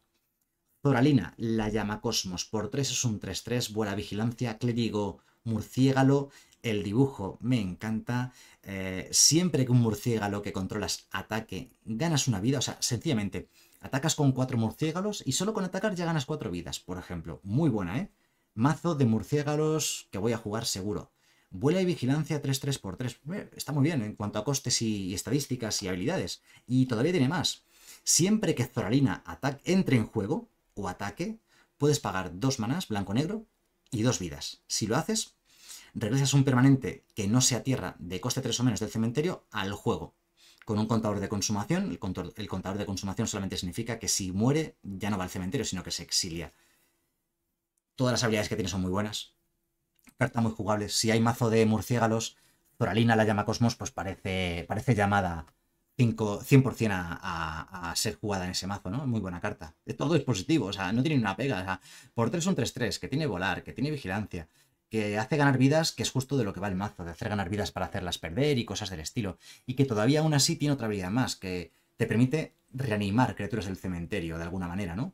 Zoralina, la llama Cosmos por 3 es un 3-3, buena vigilancia, clérigo, murciégalo, el dibujo me encanta. Eh, siempre que un murciégalo que controlas ataque, ganas una vida, o sea, sencillamente, atacas con 4 murciégalos y solo con atacar ya ganas 4 vidas, por ejemplo. Muy buena, ¿eh? Mazo de Murciégalos que voy a jugar seguro. Vuela y vigilancia 3 3 por 3 eh, Está muy bien en cuanto a costes y estadísticas y habilidades. Y todavía tiene más. Siempre que Zoralina ataque, entre en juego, o ataque, puedes pagar dos manas blanco-negro, y dos vidas. Si lo haces, regresas un permanente que no sea tierra de coste 3 o menos del cementerio al juego, con un contador de consumación. El, contador de consumación solamente significa que si muere ya no va al cementerio, sino que se exilia. Todas las habilidades que tiene son muy buenas. Carta muy jugable. Si hay mazo de murciélagos, Zoralina la llama Cosmos, pues parece, parece llamada 100% a, ser jugada en ese mazo, ¿no? Muy buena carta. Eh, todo es positivo, o sea, no tiene una pega. por 3 un 3-3, que tiene volar, que tiene vigilancia, que hace ganar vidas, que es justo de lo que va el mazo, de hacer ganar vidas para hacerlas perder y cosas del estilo. Y que todavía aún así tiene otra vida más, que te permite reanimar criaturas del cementerio de alguna manera, ¿no?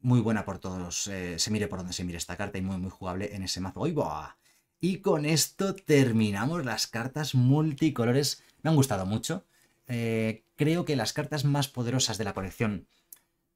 Muy buena por todos, eh, se mire por donde se mire esta carta y muy, muy jugable en ese mazo. ¡Ay, boah! Y con esto terminamos las cartas multicolores. Me han gustado mucho. Eh, creo que las cartas más poderosas de la colección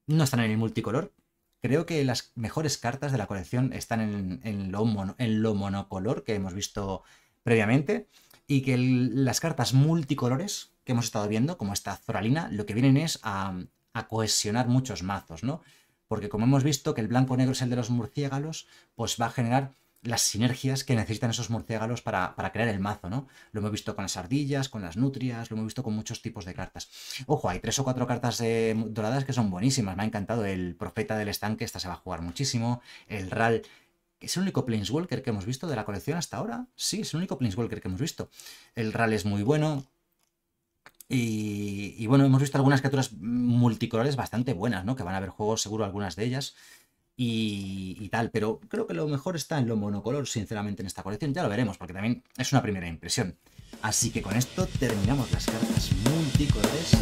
no están en el multicolor. Creo que las mejores cartas de la colección están en, lo, en lo, monocolor que hemos visto previamente. Y que las cartas multicolores que hemos estado viendo, como esta Zoralina, lo que vienen es a, a cohesionar muchos mazos, ¿no? Porque como hemos visto que el blanco-negro es el de los murciélagos, pues va a generar las sinergias que necesitan esos murciélagos para, crear el mazo, ¿no? Lo hemos visto con las ardillas, con las nutrias, lo hemos visto con muchos tipos de cartas. Ojo, hay tres o cuatro cartas eh, doradas que son buenísimas, me ha encantado. El Profeta del Estanque, esta se va a jugar muchísimo. El RAL, es el único Planeswalker que hemos visto de la colección hasta ahora. Sí, es el único Planeswalker que hemos visto. El RAL es muy bueno. Y, y bueno, hemos visto algunas criaturas multicolores bastante buenas, ¿no? Que van a haber juegos seguro algunas de ellas y, tal, pero creo que lo mejor está en lo monocolor, sinceramente, en esta colección. Ya lo veremos, porque también es una primera impresión. Así que con esto terminamos las cartas multicolores.